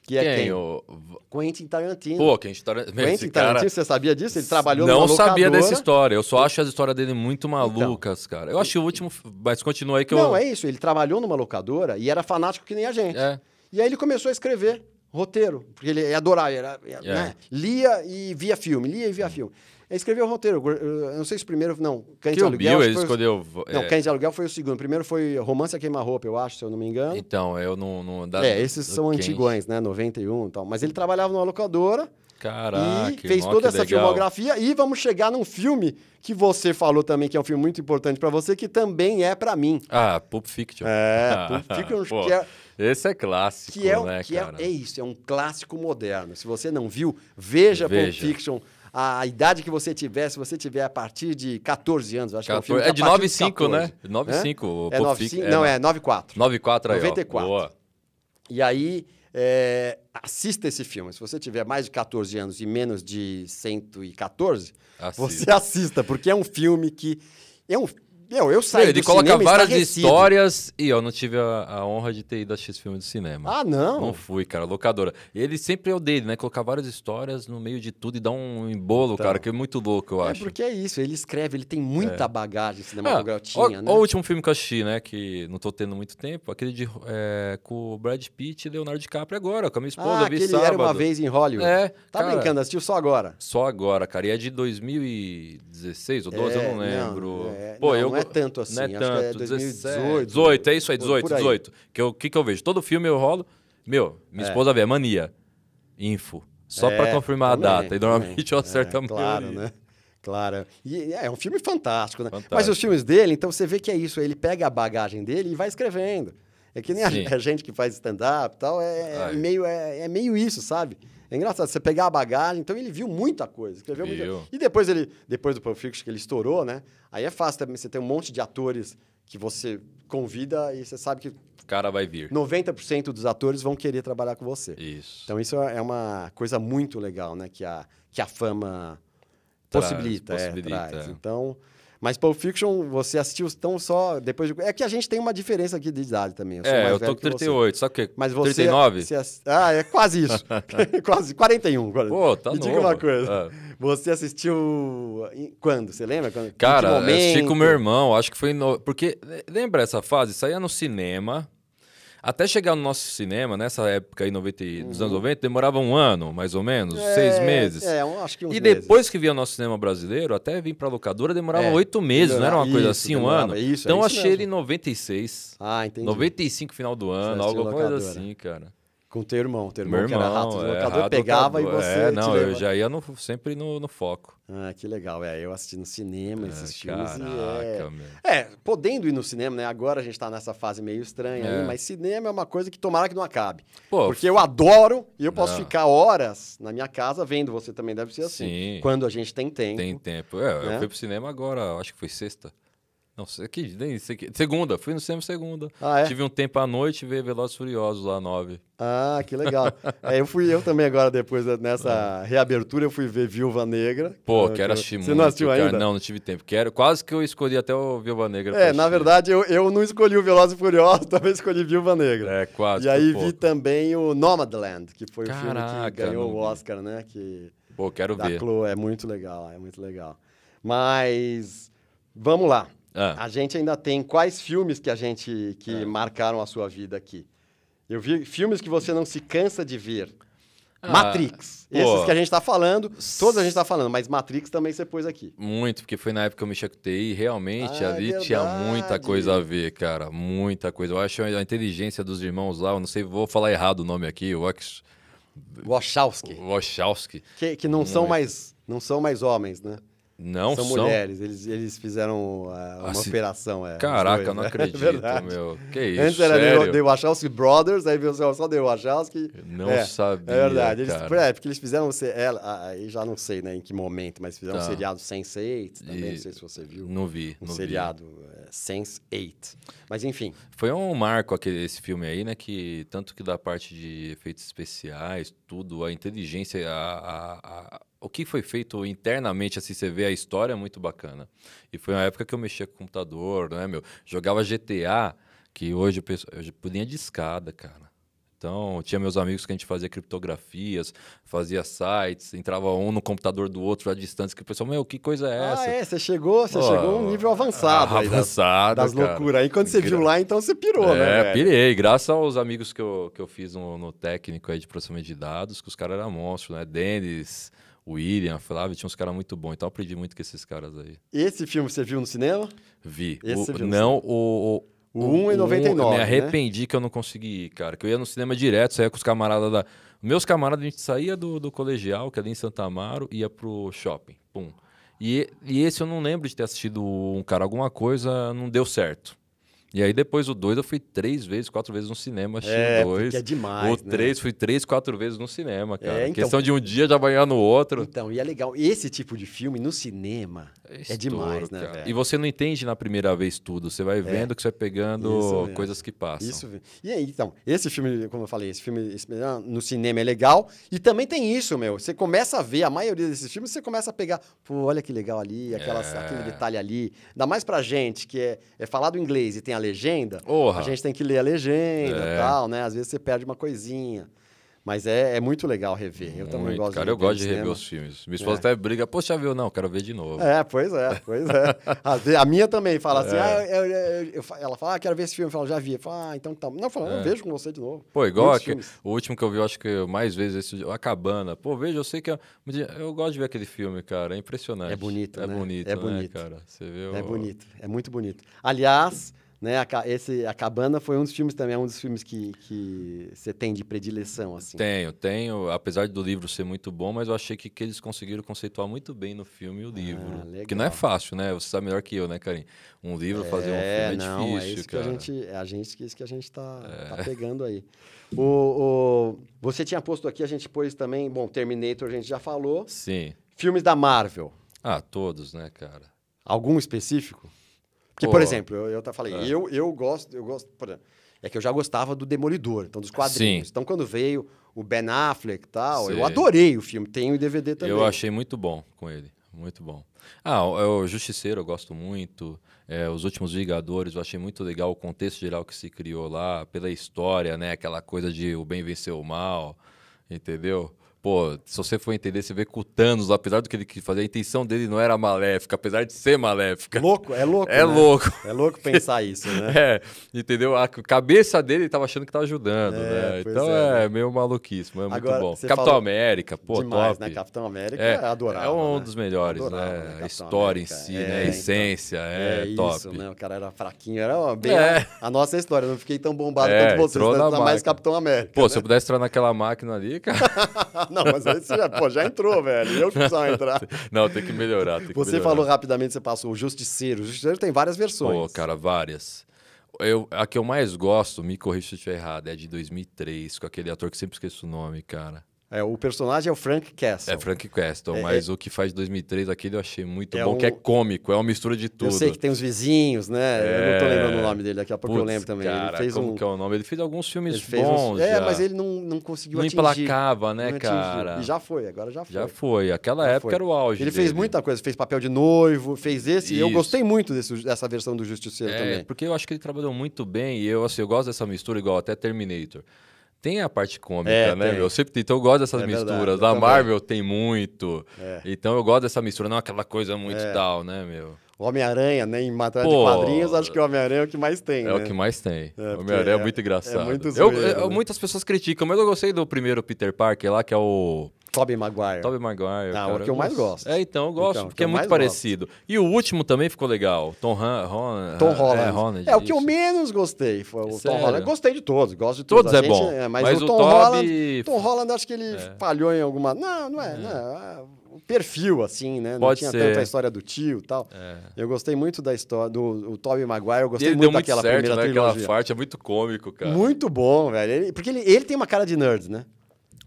Que é quem? quem? O... Quentin Tarantino. Pô, Quentin Tarantino. Quentin cara... Tarantino, você sabia disso? Ele trabalhou Não sabia dessa história. Eu só acho as histórias dele muito então. malucas, então, cara. Eu acho e... o último... Mas continua aí que Não, eu... Não, é isso. Ele trabalhou numa locadora e era fanático que nem a gente. É. E aí ele começou a escrever roteiro, porque ele adorava, era, yeah. É. né? lia e via filme, lia e via hum. filme. Ele escreveu o roteiro. Eu não sei se o primeiro. Não, Cães de Aluguel. Bill, ele escolheu. Não, é... Cães de Aluguel foi o segundo. O primeiro foi Romance a Queima-Roupa, eu acho, se eu não me engano. Então, eu não. não dá. é, esses são Kent. antigões, né? 91 e tal. Mas ele trabalhava numa locadora. Caraca, e fez toda essa legal. filmografia e vamos chegar num filme que você falou também que é um filme muito importante para você que também é para mim. Ah, Pulp Fiction. É, Pulp Fiction Pô, é, esse é clássico, que é, né, que é, é, isso, é um clássico moderno. Se você não viu, veja, veja. Pulp Fiction a idade que você tiver, se você tiver a partir de 14 anos, acho 14, que é o filme. É de 9,5, é né? 9,5. É? É 9,5, é, não, né? é 9,4. 9,4 aí, 94. Ó. Boa. E aí, é, assista esse filme. Se você tiver mais de 14 anos e menos de 114, assista. você assista, porque é um filme que... É um, meu, eu saí Ele coloca várias histórias e eu não tive a, a, honra de ter ido a X filme do cinema. Ah, não? Não fui, cara, locadora. Ele sempre é o dele, né? Colocar várias histórias no meio de tudo e dar um embolo, então, cara, que é muito louco, eu é, acho. É porque é isso, ele escreve, ele tem muita é. bagagem ah, cinematográfica, ah, né? O último filme que eu assisti, né, que não tô tendo muito tempo, aquele de, é, com o Brad Pitt e Leonardo DiCaprio agora, com a minha ah, esposa, ah, vi aquele sábado. era uma vez em Hollywood. É, Tá cara, brincando, assistiu só agora? Só agora, cara, e é de 2016 ou 12, é, eu não lembro. Não, é, Pô, não, eu é não é tanto assim. Não é tanto. é 2018. 18, é isso aí, 18, 18. Que o que, que eu vejo? Todo filme eu rolo. Meu, minha é. esposa vê, é mania. Info. Só é, para confirmar também, a data. E normalmente eu acerto é, a Claro, né? Claro. E é, é um filme fantástico, né? Fantástico. Mas os filmes dele, então você vê que é isso. Ele pega a bagagem dele e vai escrevendo. É que nem a, a, gente que faz stand-up tal, é, é meio, é, é, meio isso, sabe? É engraçado, você pegar a bagagem, então ele viu muita coisa, escreveu muita E depois ele, depois do Pulp Fiction, que ele estourou, né? Aí é fácil também, você tem um monte de atores que você convida e você sabe que. O cara vai vir. 90% dos atores vão querer trabalhar com você. Isso. Então isso é uma coisa muito legal, né? Que a, que a fama traz, possibilita. É, traz. É. Então. Mas Pulp Fiction, você assistiu tão só depois de... É que a gente tem uma diferença aqui de idade também. Eu é, eu tô com 38, só que Mas você, 39? Você ass... Ah, é quase isso. quase, 41. Pô, tá Me novo. diga uma coisa. É. Você assistiu quando? Você lembra? Quando? Cara, eu assisti com meu irmão, acho que foi... No... Porque, lembra essa fase? Saía no cinema... Até chegar no nosso cinema, nessa época aí, 90, uhum. dos anos 90, uhum. demorava um ano, mais ou menos, é, seis meses. É, acho que uns E depois meses. que via o nosso cinema brasileiro, até vir pra locadora, demorava é, oito meses, não era uma isso, coisa assim, um ano? Isso, é então é isso achei mesmo. ele em 96. Ah, entendi. 95, final do ano, alguma coisa assim, cara. Com teu irmão. Teu irmão, irmão que era rato do é, locador, pegava e você. É, não, eu já ia no, sempre no, no, foco. Ah, que legal. É, eu assisti no cinema é, esses filmes. Caraca, é... é, podendo ir no cinema, né? Agora a gente tá nessa fase meio estranha é. aí, mas cinema é uma coisa que tomara que não acabe. Pô, porque eu adoro e eu posso não. ficar horas na minha casa vendo. Você também deve ser assim. Sim. Quando a gente tem tempo. Tem tempo. É, né? eu fui pro cinema agora, acho que foi sexta. Não sei que, nem sei que. Segunda, fui no cinema segunda. Ah, é? Tive um tempo à noite e ver Velozes Furiosos lá, nove. Ah, que legal. é, eu fui eu também agora, depois nessa é. reabertura, eu fui ver Viúva Negra. Pô, ah, que, quero assistir muito. Você não assistiu cara. ainda? Não, não tive tempo. Quero, quase que eu escolhi até o Viúva Negra. É, na verdade, eu, eu não escolhi o Velozes Furiosos, talvez escolhi Viúva Negra. É, quase. E aí pouco. vi também o Nomadland, que foi Caraca, o filme que ganhou o Oscar, né? Que... Pô, quero ver. É muito legal, é muito legal. Mas, vamos lá. Ah. A gente ainda tem quais filmes que a gente que ah. marcaram a sua vida aqui. Eu vi filmes que você não se cansa de ver. Ah, Matrix. Pô. Esses que a gente tá falando, todos a gente tá falando, mas Matrix também você pôs aqui. Muito, porque foi na época que eu me chacutei e realmente ah, é ali é tinha muita coisa a ver, cara. Muita coisa. Eu acho a inteligência dos irmãos lá, eu não sei, vou falar errado o nome aqui, o Wachowski. Wachowski. Que, que não Muito. são mais não são mais homens, né? Não são, são, mulheres. Eles, eles fizeram ah, uma ah, operação. É, Caraca, eu não né? é acredito, é meu. Que isso, Antes era sério? The Wachowski Brothers, aí veio só The Wachowski. Não é, é sabia, É verdade. Eles, é, porque eles fizeram... Ela, é, ah, aí já não sei né, em que momento, mas fizeram tá. um seriado Sense8 também, e... não sei se você viu. Não vi, Um não seriado vi. Sense8. Mas enfim. Foi um marco aquele, esse filme aí, né? Que tanto que da parte de efeitos especiais, tudo, a inteligência, a, a, a o que foi feito internamente, assim, você vê a história é muito bacana. E foi uma época que eu mexia com computador, né, meu? Jogava GTA, que hoje eu podia de escada, cara. Então, tinha meus amigos que a gente fazia criptografias, fazia sites, entrava um no computador do outro à distância, que o pessoal, meu, que coisa é ah, essa? Ah, é, você chegou, você oh, chegou um nível avançado. Né? Avançado, Das, das loucuras. Aí quando você viu lá, então você pirou, é, né? É, pirei. Graças aos amigos que eu, que eu fiz no, no técnico aí de processamento de dados, que os caras eram monstros, né? Denis, William, Flávio, tinha uns caras muito bons. Então aprendi muito com esses caras aí. Esse filme você viu no cinema? Vi. O, viu não, o, o, o 1 e Um, me né? arrependi né? que eu não consegui ir, cara. Que eu ia no cinema direto, saía com os camaradas da. Meus camaradas, a gente saía do, do colegial, que é ali em Santa Amaro, ia pro shopping. Pum. E, e esse eu não lembro de ter assistido um cara, alguma coisa não deu certo. E aí depois o 2 eu fui três vezes, quatro vezes no cinema, assisti é, dois É demais. O 3 né? fui três, quatro vezes no cinema, cara. É, então, Questão de um dia já banhar no outro. Então, e é legal. Esse tipo de filme no cinema é, estouro, é demais, né? Cara. E você não entende na primeira vez tudo. Você vai é. vendo que você vai pegando coisas que passam. Isso. E aí, então, esse filme, como eu falei, esse filme esse, ah, no cinema é legal. E também tem isso, meu. Você começa a ver a maioria desses filmes, você começa a pegar, pô, olha que legal ali, aquelas, é. aquele detalhe ali. Ainda mais pra gente que é, é falado inglês e tem a legenda, Orra. a gente tem que ler a legenda é. tal, né? Às vezes você perde uma coisinha. Mas é, é muito legal rever. Eu muito, também gosto Cara, de eu gosto de rever os filmes. Minha esposa é. até briga, poxa, viu? Não, quero ver de novo. É, pois é, pois é. a, a, minha também fala assim, é. ah, eu, eu, eu, ela fala, ah, quero ver esse filme. Eu falo, já vi. Eu falo, ah, então tá. Não, eu falo, não, é. vejo com você de novo. Pô, igual aqui, o último que eu vi, acho que mais vezes, esse, A Cabana. Pô, veja, eu sei que... É, eu gosto de ver aquele filme, cara, é impressionante. É bonito, É né? bonito, É né, bonito, né, cara? Você viu? É bonito, é muito bonito. Aliás... Né? A, esse, a Cabana foi um dos filmes também, é um dos filmes que, que você tem de predileção, assim. Tenho, tenho. Apesar do livro ser muito bom, mas eu achei que, que eles conseguiram conceituar muito bem no filme o livro. Ah, que não é fácil, né? Você sabe melhor que eu, né, Karim? Um livro, é, fazer um filme é não, difícil, é isso cara. Que a gente, é a gente, isso que a gente tá, é. tá pegando aí. O, o, você tinha posto aqui, a gente pôs também, bom, Terminator a gente já falou. Sim. Filmes da Marvel. Ah, todos, né, cara? Algum específico? Porque, Pô. por exemplo, eu, eu falei, é. eu, eu gosto, eu gosto. Exemplo, é que eu já gostava do Demolidor, então dos quadrinhos. Sim. Então, quando veio o Ben Affleck e tal, Sim. eu adorei o filme. Tem o DVD também. Eu achei muito bom com ele. Muito bom. Ah, o, é o Justiceiro eu gosto muito. É, os últimos Vingadores, eu achei muito legal o contexto geral que se criou lá, pela história, né? Aquela coisa de o bem venceu o mal, entendeu? Pô, se você for entender, você vê que o Thanos, apesar do que ele quis fazer, a intenção dele não era maléfica, apesar de ser maléfica. Louco, é louco. É né? louco. É louco pensar isso, né? é, entendeu? A cabeça dele tava achando que tava ajudando, é, né? Então é, é né? meio maluquíssimo, é Agora, muito bom. Capitão América, pô, demais, top. né? Capitão América é, é, adorável. É um né? dos melhores, adorável, né? né? A história América. em si, né? A é, então, essência, é, é, é, top. Isso, né? O cara era fraquinho, era bem é. a, nossa história. não fiquei tão bombado quanto vocês, né? mas mais Capitão América. Pô, se né? eu pudesse entrar naquela máquina ali, cara. Não, mas aí você já, pô, já entrou, velho. Eu que precisava entrar. Não, tem que melhorar. Tem que você melhorar. falou rapidamente, você passou o Justiceiro. O Justiceiro tem várias versões. Pô, cara, várias. Eu, a que eu mais gosto, me corrija se eu estiver errado, é de 2003, com aquele ator que sempre esqueço o nome, cara. É, o personagem é o Frank Castle. É Frank Castle, é, mas é... o que faz 2003 aquele eu achei muito é bom, que é cômico, é uma mistura de tudo. Eu sei que tem os vizinhos, né? Eu não tô é. lembrando o nome dele, daqui a pouco Puts, eu lembro também. Cara, ele fez como um... que é o nome? Ele fez alguns filmes ele bons. Uns... É, mas ele não, não conseguiu não atingir. Emplacava, né, não cara? E já foi, agora já foi. Já foi, aquela já época foi. era o auge Ele dele. fez muita coisa, fez papel de noivo, fez esse, Isso. e eu gostei muito desse, dessa versão do Justiceiro é, também. porque eu acho que ele trabalhou muito bem, e eu, assim, eu gosto dessa mistura igual até Terminator tem a parte cômica, é, né, tem. meu? Eu sempre, então eu gosto dessas é misturas. Verdade, da Marvel tem muito. É. Então eu gosto dessa mistura, não aquela coisa muito é. tal, né, meu? O Homem-Aranha, né? Em matéria Pô, de quadrinhos, acho que o Homem-Aranha é o que mais tem. É né? o que mais tem. É, Homem-Aranha é, é, muito engraçado. É muito zoeiro, eu, eu, né? Muitas pessoas criticam, mas eu gostei do primeiro Peter Parker lá, que é o. Tobey Maguire. Tobey Maguire. Ah, cara. o que eu mais gosto. É, então, eu então, gosto, então, porque é muito parecido. Gosto. E o último também ficou legal. Tom, Han, Ron, Tom é, Holland. É, É, o que eu menos gostei foi o Sério? Tom Holland. Gostei de todos, gosto de todos. Todos é bom. É, mas, mas, o, o Tom, Tom Holland... Tom Holland, acho que ele é. falhou em alguma... Não, não é... é. Não, é, o perfil, assim, né? Pode não tinha ser. tanto a história do tio e tal. É. Eu gostei muito da história do o Tobey Maguire, eu gostei ele muito, muito daquela certo, primeira né? trilogia. Aquela parte é muito cômico, cara. Muito bom, velho. Ele, porque ele, ele tem uma cara de nerd, né?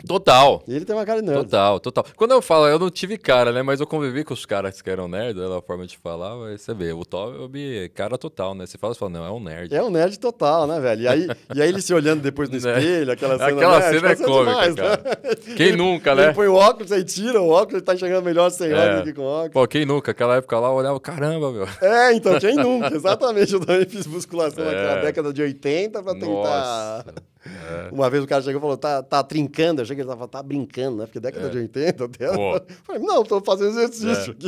Total. Ele tem uma cara de nerd. Total, total. Quando eu falo, eu não tive cara, né? Mas eu convivi com os caras que eram nerds, era a forma de falar, mas você vê, o Toby, cara total, né? Você fala, você fala, não, é um nerd. É um nerd total, né, velho? E aí, e aí ele se olhando depois no né? espelho, aquela cena. Aquela nerd, cena é cômica, demais, né? cara. Né? Quem ele, nunca, né? Ele põe o óculos, aí tira o óculos, ele tá chegando melhor sem é. óculos é. do que com óculos. Pô, quem nunca? Aquela época lá, eu olhava, caramba, meu. É, então, quem nunca? Exatamente, eu também fiz musculação é. naquela década de 80 pra tentar... Nossa. É. Uma vez o cara chegou e falou, tá, tá trincando. Eu achei que ele tava, tá brincando, né? Porque década é. de 80 até. Falei, não, tô fazendo exercício é.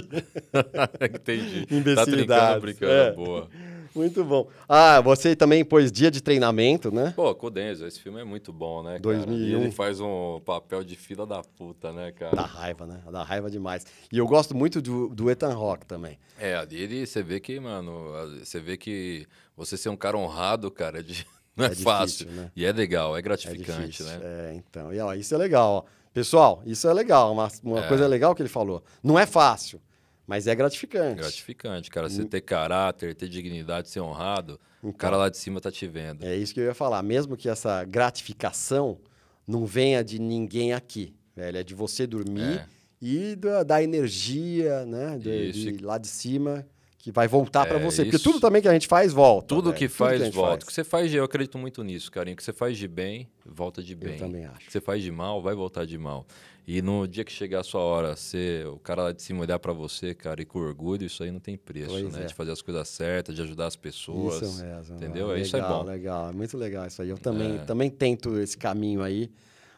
aqui. Entendi. Tá Imbecilidade. Tá trincando, brincando, é. boa. Muito bom. Ah, você também pôs dia de treinamento, né? Pô, Codenzo, esse filme é muito bom, né? Cara? 2001. E ele faz um papel de fila da puta, né, cara? Da raiva, né? Da raiva demais. E eu gosto muito do, do Ethan Rock também. É, ele, você vê que, mano, você vê que você ser um cara honrado, cara, é de não é, é fácil. Difícil, né? E é legal, é, é gratificante, é né? É, então. E ó, isso é legal, ó. Pessoal, isso é legal. Uma, uma é. coisa legal que ele falou. Não é fácil, mas é gratificante. Gratificante, cara. Você hum. ter caráter, ter dignidade, ser honrado, então, o cara lá de cima tá te vendo. É isso que eu ia falar. Mesmo que essa gratificação não venha de ninguém aqui, velho. É de você dormir é. e da, da energia, né? De, de, lá de cima que vai voltar é, para você. Isso. Porque tudo também que a gente faz volta. Tudo né? que faz tudo que volta. O que você faz de, eu acredito muito nisso, carinho. O que você faz de bem, volta de bem. Eu também acho. O que você faz de mal, vai voltar de mal. E no dia que chegar a sua hora, você, o cara lá de cima olhar para você, cara, e com orgulho, isso aí não tem preço, pois né? É. De fazer as coisas certas, de ajudar as pessoas. Isso mesmo. Entendeu? Legal, é. isso é bom. Legal, legal. Muito legal isso aí. Eu também, é. também tento esse caminho aí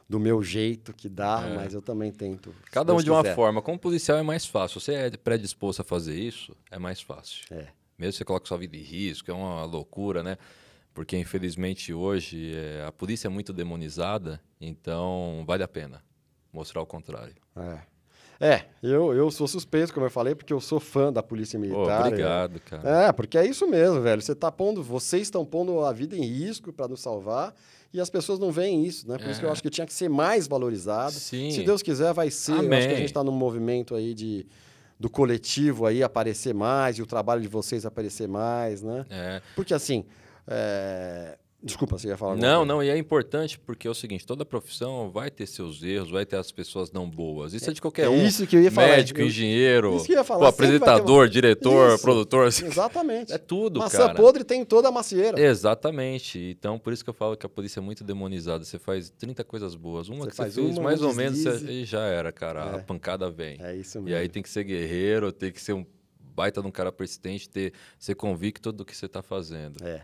do meu jeito que dá, é. mas eu também tento. Cada um de quiser. uma forma. Como policial é mais fácil. Você é predisposto a fazer isso, é mais fácil. É. Mesmo você coloca sua vida em risco, é uma loucura, né? Porque infelizmente hoje é, a polícia é muito demonizada, então vale a pena mostrar o contrário. É. É, eu, eu sou suspeito, como eu falei, porque eu sou fã da Polícia Militar. Oh, obrigado, né? cara. É, porque é isso mesmo, velho. Você tá pondo, vocês estão pondo a vida em risco para nos salvar e as pessoas não veem isso, né? Por é. isso que eu é. acho que tinha que ser mais valorizado. Sim. Se Deus quiser, vai ser. Amém. Eu acho que a gente está num movimento aí de do coletivo aí aparecer mais e o trabalho de vocês aparecer mais, né? É. Porque assim, é, Desculpa, você ia falar. Não, não, e é importante porque é o seguinte: toda profissão vai ter seus erros, vai ter as pessoas não boas. Isso é, é de qualquer é um. Isso que eu ia falar. Médico, eu, engenheiro, isso que eu ia falar. apresentador, uma... diretor, isso, produtor. Assim. Exatamente. É tudo, Maçã cara. Maçã podre tem toda a macieira. Exatamente. Então, por isso que eu falo que a polícia é muito demonizada. Você faz 30 coisas boas. Uma você que você fez, uma, mais ou menos, você... e já era, cara. É. A pancada vem. É isso mesmo. E aí tem que ser guerreiro, tem que ser um baita de um cara persistente, ter, ser convicto do que você está fazendo. É,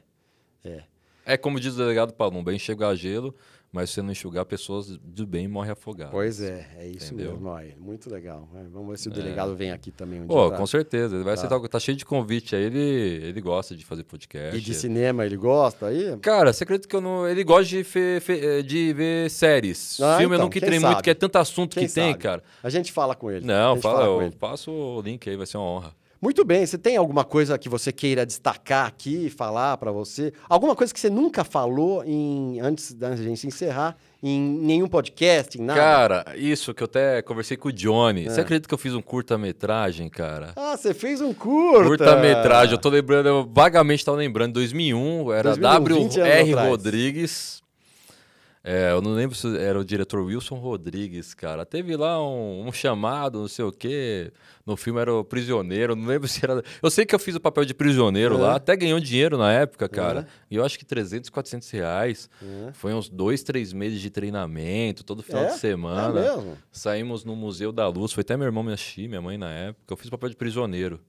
é. É como diz o delegado Paulo, bem enxugar gelo, mas se não enxugar, pessoas do bem morrem afogadas. Pois é, é isso entendeu? mesmo. é muito legal. É, vamos ver se o é. delegado é. vem aqui também um dia. Oh, tá? Com certeza, ele vai tá. aceitar. Tá cheio de convite aí, ele, ele gosta de fazer podcast. E de ele... cinema ele gosta aí? Cara, você acredita que eu não. Ele gosta de, fe, fe, eh, de ver séries. Ah, Filme então, eu não então, que muito, porque é tanto assunto quem que sabe? tem, cara. A gente fala com ele. Não, fala, fala eu ele. passo o link aí, vai ser uma honra. Muito bem, você tem alguma coisa que você queira destacar aqui, falar para você? Alguma coisa que você nunca falou em, antes da gente encerrar em nenhum podcast, em nada? Cara, isso que eu até conversei com o Johnny. É. Você acredita que eu fiz um curta-metragem, cara? Ah, você fez um curta? Curta-metragem, eu tô lembrando, eu vagamente tava lembrando, 2001, era 2001, WR Rodrigues. É, eu não lembro se era o diretor Wilson Rodrigues, cara. Teve lá um, um, chamado, não sei o quê. No filme era o prisioneiro, não lembro se era. Eu sei que eu fiz o papel de prisioneiro é. lá, até ganhou dinheiro na época, cara. É. E eu acho que 300, 400 reais. É. Foi uns dois, três meses de treinamento, todo final é? de semana. É Saímos no Museu da Luz, foi até meu irmão me achei, minha mãe na época. Eu fiz o papel de prisioneiro.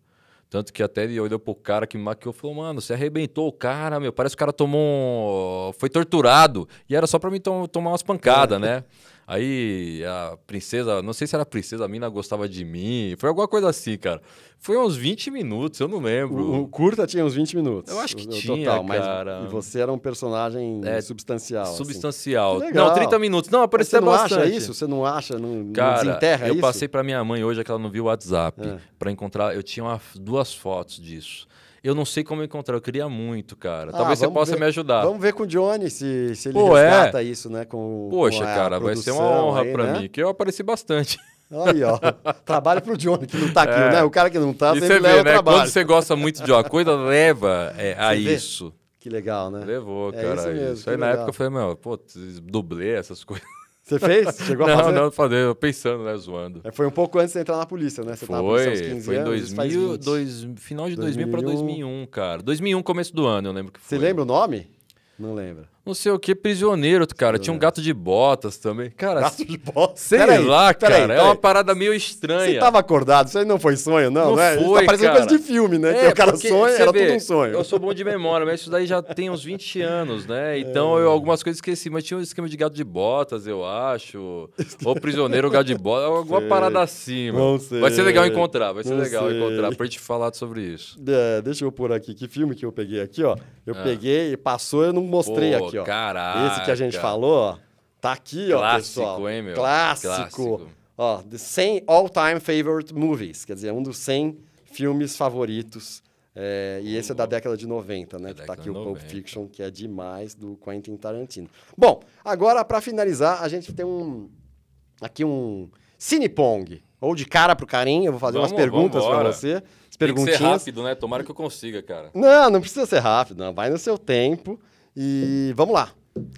Tanto que até ele olhou pro cara que me maquiou e falou, mano, você arrebentou o cara, meu. Parece que o cara tomou. Foi torturado. E era só pra mim tomar umas pancadas, é. né? Aí a princesa, não sei se era a princesa, a mina gostava de mim. Foi alguma coisa assim, cara. Foi uns 20 minutos, eu não lembro. O, o curta tinha uns 20 minutos. Eu acho que o, tinha, total, cara. Mas, e você era um personagem é, substancial. Assim. Substancial. Assim. Não, 30 minutos. Não, apareceu bastante. Você não acha isso? Você não acha? Não, cara, não desenterra eu isso? eu passei para minha mãe hoje, aquela que ela não viu o WhatsApp, é. para encontrar... Eu tinha uma, duas fotos disso. Eu não sei como encontrar, eu queria muito, cara. Ah, Talvez você possa ver, me ajudar. Vamos ver com o Johnny se, se ele Pô, é. resgata é. isso, né? Com, Poxa, com cara, vai ser uma honra para né? mim, que eu apareci bastante. Aí, ó. Trabalho pro Johnny, que não tá aqui, é. né? O cara que não tá, e sempre você leva vê, né? trabalho. Quando você gosta muito de uma coisa, leva é, a vê? isso. Que legal, né? Levou, é cara. É isso mesmo, isso aí legal. na época eu falei, meu, pô, dublê essas coisas. Você fez? Chegou não, a fazer? Não, não, fazer, pensando, né, zoando. É, foi um pouco antes de entrar na polícia, né? Você tá foi, polícia anos, foi em 2000, dois, final de 2000, 2000 para 2001, cara. 2001, começo do ano, eu lembro que foi. Você lembra o nome? Não lembro não sei o que, prisioneiro, cara. Tinha um é. gato de botas também. Cara, gato de botas? Sei peraí, lá, peraí, cara. Peraí. É uma parada meio estranha. Você tava acordado, isso aí não foi sonho, não, não né? Tá foi, tá parecendo cara. coisa de filme, né? É, que o cara sonha, era vê, tudo um sonho. Eu sou bom de memória, mas isso daí já tem uns 20 anos, né? É. Então é. eu algumas coisas esqueci, mas tinha um esquema de gato de botas, eu acho. Ou prisioneiro, gato de botas, alguma sei. parada assim, mano. Não sei. Vai ser legal encontrar, vai ser não legal sei. encontrar pra gente falar sobre isso. É, deixa eu pôr aqui que filme que eu peguei aqui, ó. Eu ah. peguei e passou, eu não mostrei Pô, aqui, ó. Caraca. Esse que a gente falou, ó, tá aqui, ó, pessoal. Hein, meu? Clássico, Clássico. Ó, the 100 all-time favorite movies, quer dizer, um dos 100 filmes favoritos. É, e esse é da década de 90, né? que tá aqui o Pulp Fiction, que é demais, do Quentin Tarantino. Bom, agora, para finalizar, a gente tem um... Aqui um... Cinepong. Ou de cara pro carinho, eu vou fazer vamos, umas perguntas para você. As perguntinhas. Tem que ser rápido, né? Tomara que eu consiga, cara. Não, não precisa ser rápido. Não. Vai no seu tempo. E vamos lá.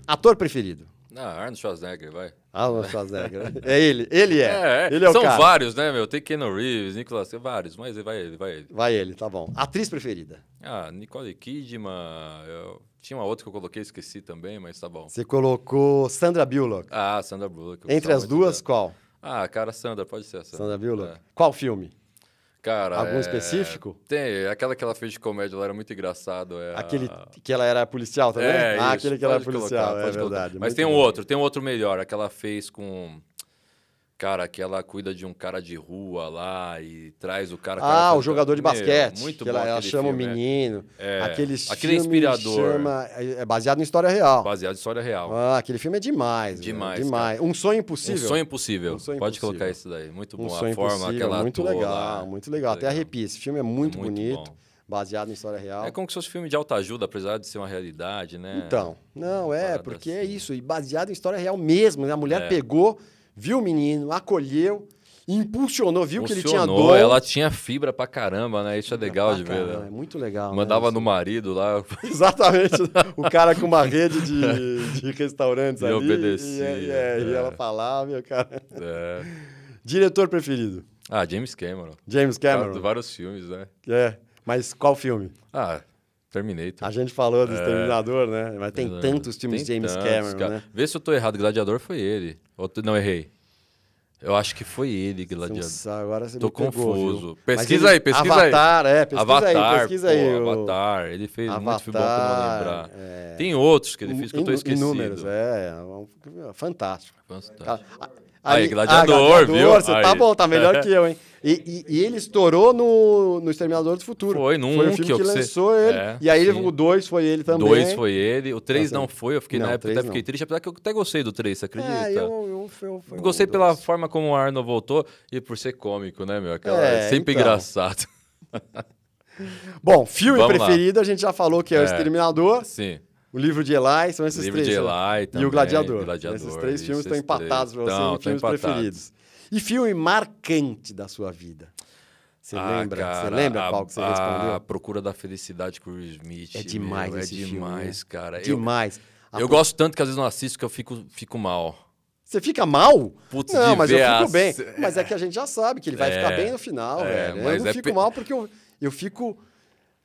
Ator preferido? Ah, Arnold Schwarzenegger, vai. Arnold Schwarzenegger. Né? é ele, ele é. é, é. Ele é São vários, né, meu? Tem Keanu Reeves, Nicolas, tem vários, mas vai ele, vai ele. Vai ele, tá bom. Atriz preferida? Ah, Nicole Kidman. Eu... Tinha uma outra que eu coloquei, esqueci também, mas tá bom. Você colocou Sandra Bullock. Ah, Sandra Bullock. Entre as duas, dela. qual? Ah, cara, Sandra, pode ser a Sandra. Sandra Bullock. É. Qual filme? Cara, Algum é... específico? Tem, aquela que ela fez de comédia, ela era muito engraçado. É aquele a... que ela era policial também? É, ah, isso, aquele que ela era policial, é colocar, é verdade. Mas tem um outro, tem um outro melhor, aquela fez com Cara, que ela cuida de um cara de rua lá e traz o cara. ah, o jogador de basquete. Meu, muito bom. Ela, ela chama filme, o né? menino. É. Aquele, aquele inspirador. Chama, é, é baseado em história real. Baseado em história real. Ah, aquele filme é demais. Demais. demais. Um sonho impossível. Um sonho impossível. Um sonho Pode impossível. colocar isso daí. Muito bom. Um sonho A forma Muito legal, lá. muito legal. Até legal. arrepia. Esse filme é muito, muito bonito. Bom baseado em história real. É como se fosse um filme de alta ajuda, apesar de ser uma realidade, né? Então, não, é, porque é assim. é isso, e baseado em história real mesmo, né? A mulher é. pegou viu o menino, acolheu, impulsionou, viu que ele tinha dor. Ela tinha fibra pra caramba, né? Isso é legal de ver. Né? É muito legal. Né, Mandava né? no marido lá. Exatamente. o cara com uma rede de, é. de restaurantes e ali. Obedecia, e, é. e é, é. ela falava, meu cara. É. Diretor preferido? Ah, James Cameron. James Cameron. Vários filmes, né? É. Mas qual filme? Ah, Terminator. A gente falou do é. Exterminador, é... né? Mas tem tantos times tem James tantos, Cameron, né? Vê se eu tô errado. Gladiador foi ele. Outro... Não, errei. Eu acho que foi ele, Gladiador. Nossa, agora você Tô me pegou, confuso. Viu? Pesquisa ele... aí, pesquisa Avatar, aí. É, pesquisa Avatar, aí, pesquisa pô, aí. O... Avatar, ele fez Avatar, muito filme bom que não lembrar. É... Tem outros que ele fez que in, eu tô esquecendo. Inúmeros, é. é fantástico. Fantástico. Aí, gladiador, ah, gladiador, viu? Você, Tá bom, tá melhor que eu, hein? E, e, e, ele estourou no, no Exterminador do Futuro. Foi, num foi um que, que lançou você... ele. É, e aí sim. o 2 foi ele também. O 2 foi ele. O 3 tá não foi. Eu fiquei não, na época, até não. fiquei triste, apesar que eu até gostei do 3, você é, acredita? É, eu, eu, eu gostei pela dois. forma como o Arno voltou e por ser cômico, né, meu? Aquela, é, é sempre então. engraçado. Bom, filme Vamos preferido, lá. a gente já falou que é, é. o Exterminador. Sim. O livro de Eli são esses livro três. Livro de né? Eli né? também, e o Gladiador. Gladiador esses três filmes estão empatados para você, então, filmes empatados. preferidos. E filme marcante da sua vida? Você ah, lembra? Cara, você lembra, Paulo, que você a, respondeu? A Procura da Felicidade com o Smith. É demais, meu, é demais, filme, né? cara. É Demais. Eu, eu gosto tanto que às vezes não assisto que eu fico, fico mal. Você fica mal? Putz, não, mas eu fico as... bem. Mas é, é que a gente já sabe que ele vai é, ficar bem no final, é, velho. Eu não é fico pe... mal porque eu, eu fico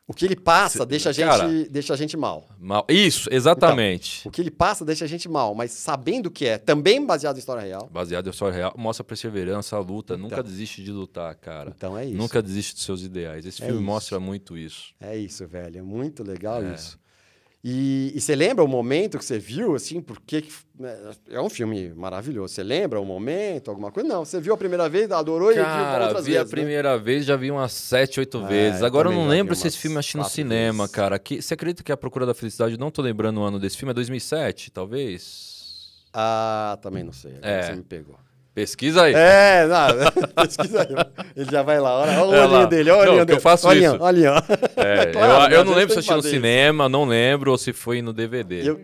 o que ele passa deixa, a gente, cara, deixa a gente mal. mal. Isso, exatamente. Então, o que ele passa deixa a gente mal, mas sabendo o que é, também baseado em história real. Baseado em história real, mostra perseverança, luta, então, nunca desiste de lutar, cara. Então é isso. Nunca desiste dos seus ideais. Esse é filme isso. mostra muito isso. É isso, velho. É muito legal é. isso. E, e, você lembra o momento que você viu, assim, porque né, é um filme maravilhoso. Você lembra o momento, alguma coisa? Não, você viu a primeira vez, adorou cara, e viu outras vi vezes. vi a né? primeira né? vez, já vi umas sete, oito é, vezes. Agora eu não lembro se esse filme achei no cinema, vezes. cara. Que, você acredita que é A Procura da Felicidade, não tô lembrando o ano desse filme, é 2007, talvez? Ah, também não sei. É. Você me pegou. Pesquisa aí. É, não, pesquisa aí. Ele já vai lá, olha, olha é o olhinho dele, olha o olhinho dele. Eu faço olhinho, isso. Olhinho, é, é claro, eu, eu não lembro se assisti no cinema, isso. não lembro, ou se foi no DVD. Eu,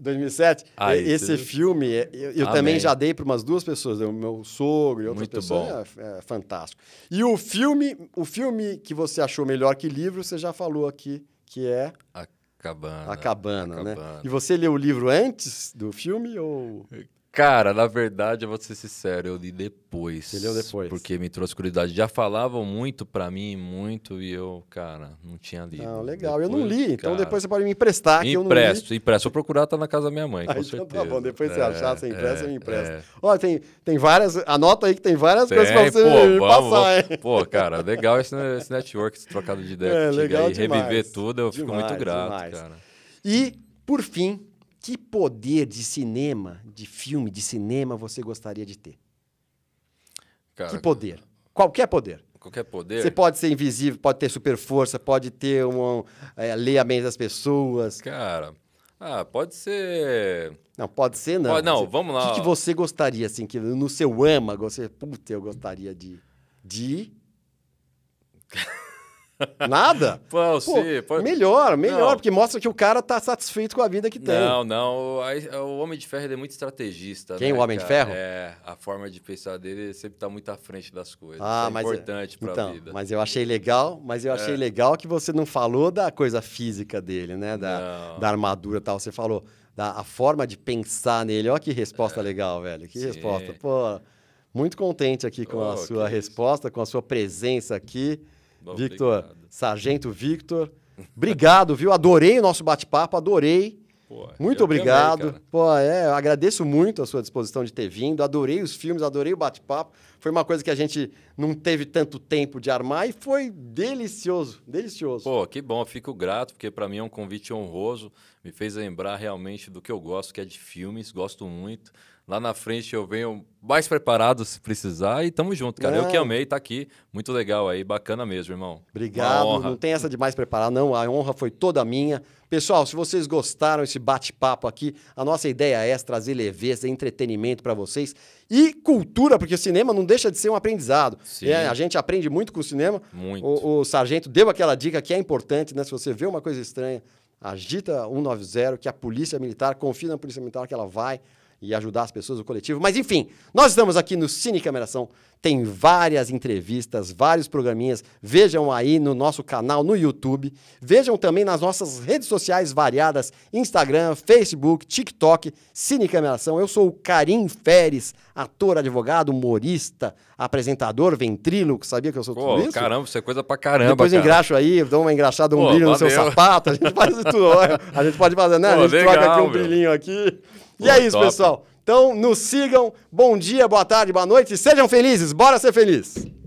2007? Aí, Esse filme, é, eu, eu também já dei para umas duas pessoas, né? o meu sogro e outras Muito pessoas. Bom. É, é fantástico. E o filme, o filme que você achou melhor que livro, você já falou aqui, que é... A... Cabana, a cabana. A né? cabana, né? E você leu o livro antes do filme ou Cara, na verdade, eu vou ser sincero, eu li depois. Você leu depois? Porque me trouxe curiosidade. Já falavam muito para mim, muito, e eu, cara, não tinha lido. Não, legal. Depois, eu não li, então cara... então depois você pode me emprestar, que eu não li. empresto. eu procurar, tá na casa da minha mãe, com tá certeza. tá bom, depois é, você achar, você empresta, é, me empresta. É. Olha, tem, tem várias, anota aí que tem várias tem, coisas pra você pô, passar. Vamos, pô, cara, legal esse, esse network, esse trocado de ideia. É, legal aí, demais, Reviver tudo, eu demais, fico muito grato, demais. cara. E, por fim, que poder de cinema, de filme, de cinema você gostaria de ter? Cara, que poder? Qualquer poder. Qualquer poder. Você pode ser invisível, pode ter super força, pode ter um, é, ler a mente das pessoas. Cara, ah, pode ser. Não, pode ser não. Pode, não, você, vamos lá. O que, que, você gostaria, assim, que no seu âmago, você, puta, eu gostaria de. De. Nada? Pô, sim, pô, Melhor, melhor, não. porque mostra que o cara tá satisfeito com a vida que tem. Não, não. O, o Homem de Ferro é muito estrategista. Quem? Né, o Homem cara? de Ferro? É, a forma de pensar dele sempre tá muito à frente das coisas. Ah, é mas é, importante é, pra então, vida. Mas eu achei legal, mas eu achei é. legal que você não falou da coisa física dele, né? Da, da armadura e tal. Você falou da a forma de pensar nele. Olha que resposta é. legal, velho. Que sim. resposta. Pô, muito contente aqui com oh, a sua resposta, isso. com a sua presença aqui. Victor, obrigado. Sargento Victor. Obrigado, viu? Adorei o nosso bate-papo, adorei. Pô, muito obrigado. Pô, é, agradeço muito a sua disposição de ter vindo. Adorei os filmes, adorei o bate-papo. Foi uma coisa que a gente não teve tanto tempo de armar e foi delicioso, delicioso. Pô, que bom, fico grato, porque para mim é um convite honroso. Me fez lembrar realmente do que eu gosto, que é de filmes, gosto muito. Lá na frente eu venho mais preparado se precisar e tamo junto, cara. É. Eu que amei, tá aqui. Muito legal aí, bacana mesmo, irmão. Obrigado. Não tem essa de mais preparar, não. A honra foi toda minha. Pessoal, se vocês gostaram desse bate-papo aqui, a nossa ideia é trazer leveza, entretenimento para vocês e cultura, porque o cinema não deixa de ser um aprendizado. É, a gente aprende muito com o cinema. Muito. O, o Sargento deu aquela dica que é importante, né? Se você vê uma coisa estranha, agita 190, que a polícia militar, confia na polícia militar que ela vai e ajudar as pessoas, o coletivo. Mas enfim, nós estamos aqui no Cine Cameração. Tem várias entrevistas, vários programinhas. Vejam aí no nosso canal no YouTube. Vejam também nas nossas redes sociais variadas: Instagram, Facebook, TikTok, Cine Cameração. Eu sou o Karim Feres, ator, advogado, humorista, apresentador, ventríloco. Sabia que eu sou Pô, tudo isso? Caramba, você é coisa pra caramba. Depois cara. engraxo aí, dou uma engraxada, um Pô, brilho valeu. no seu sapato. A gente faz tudo. A gente pode fazer, né? Pô, a gente legal, troca aqui um meu. brilhinho aqui. E é isso, top. pessoal. Então, nos sigam. Bom dia, boa tarde, boa noite. Sejam felizes. Bora ser feliz.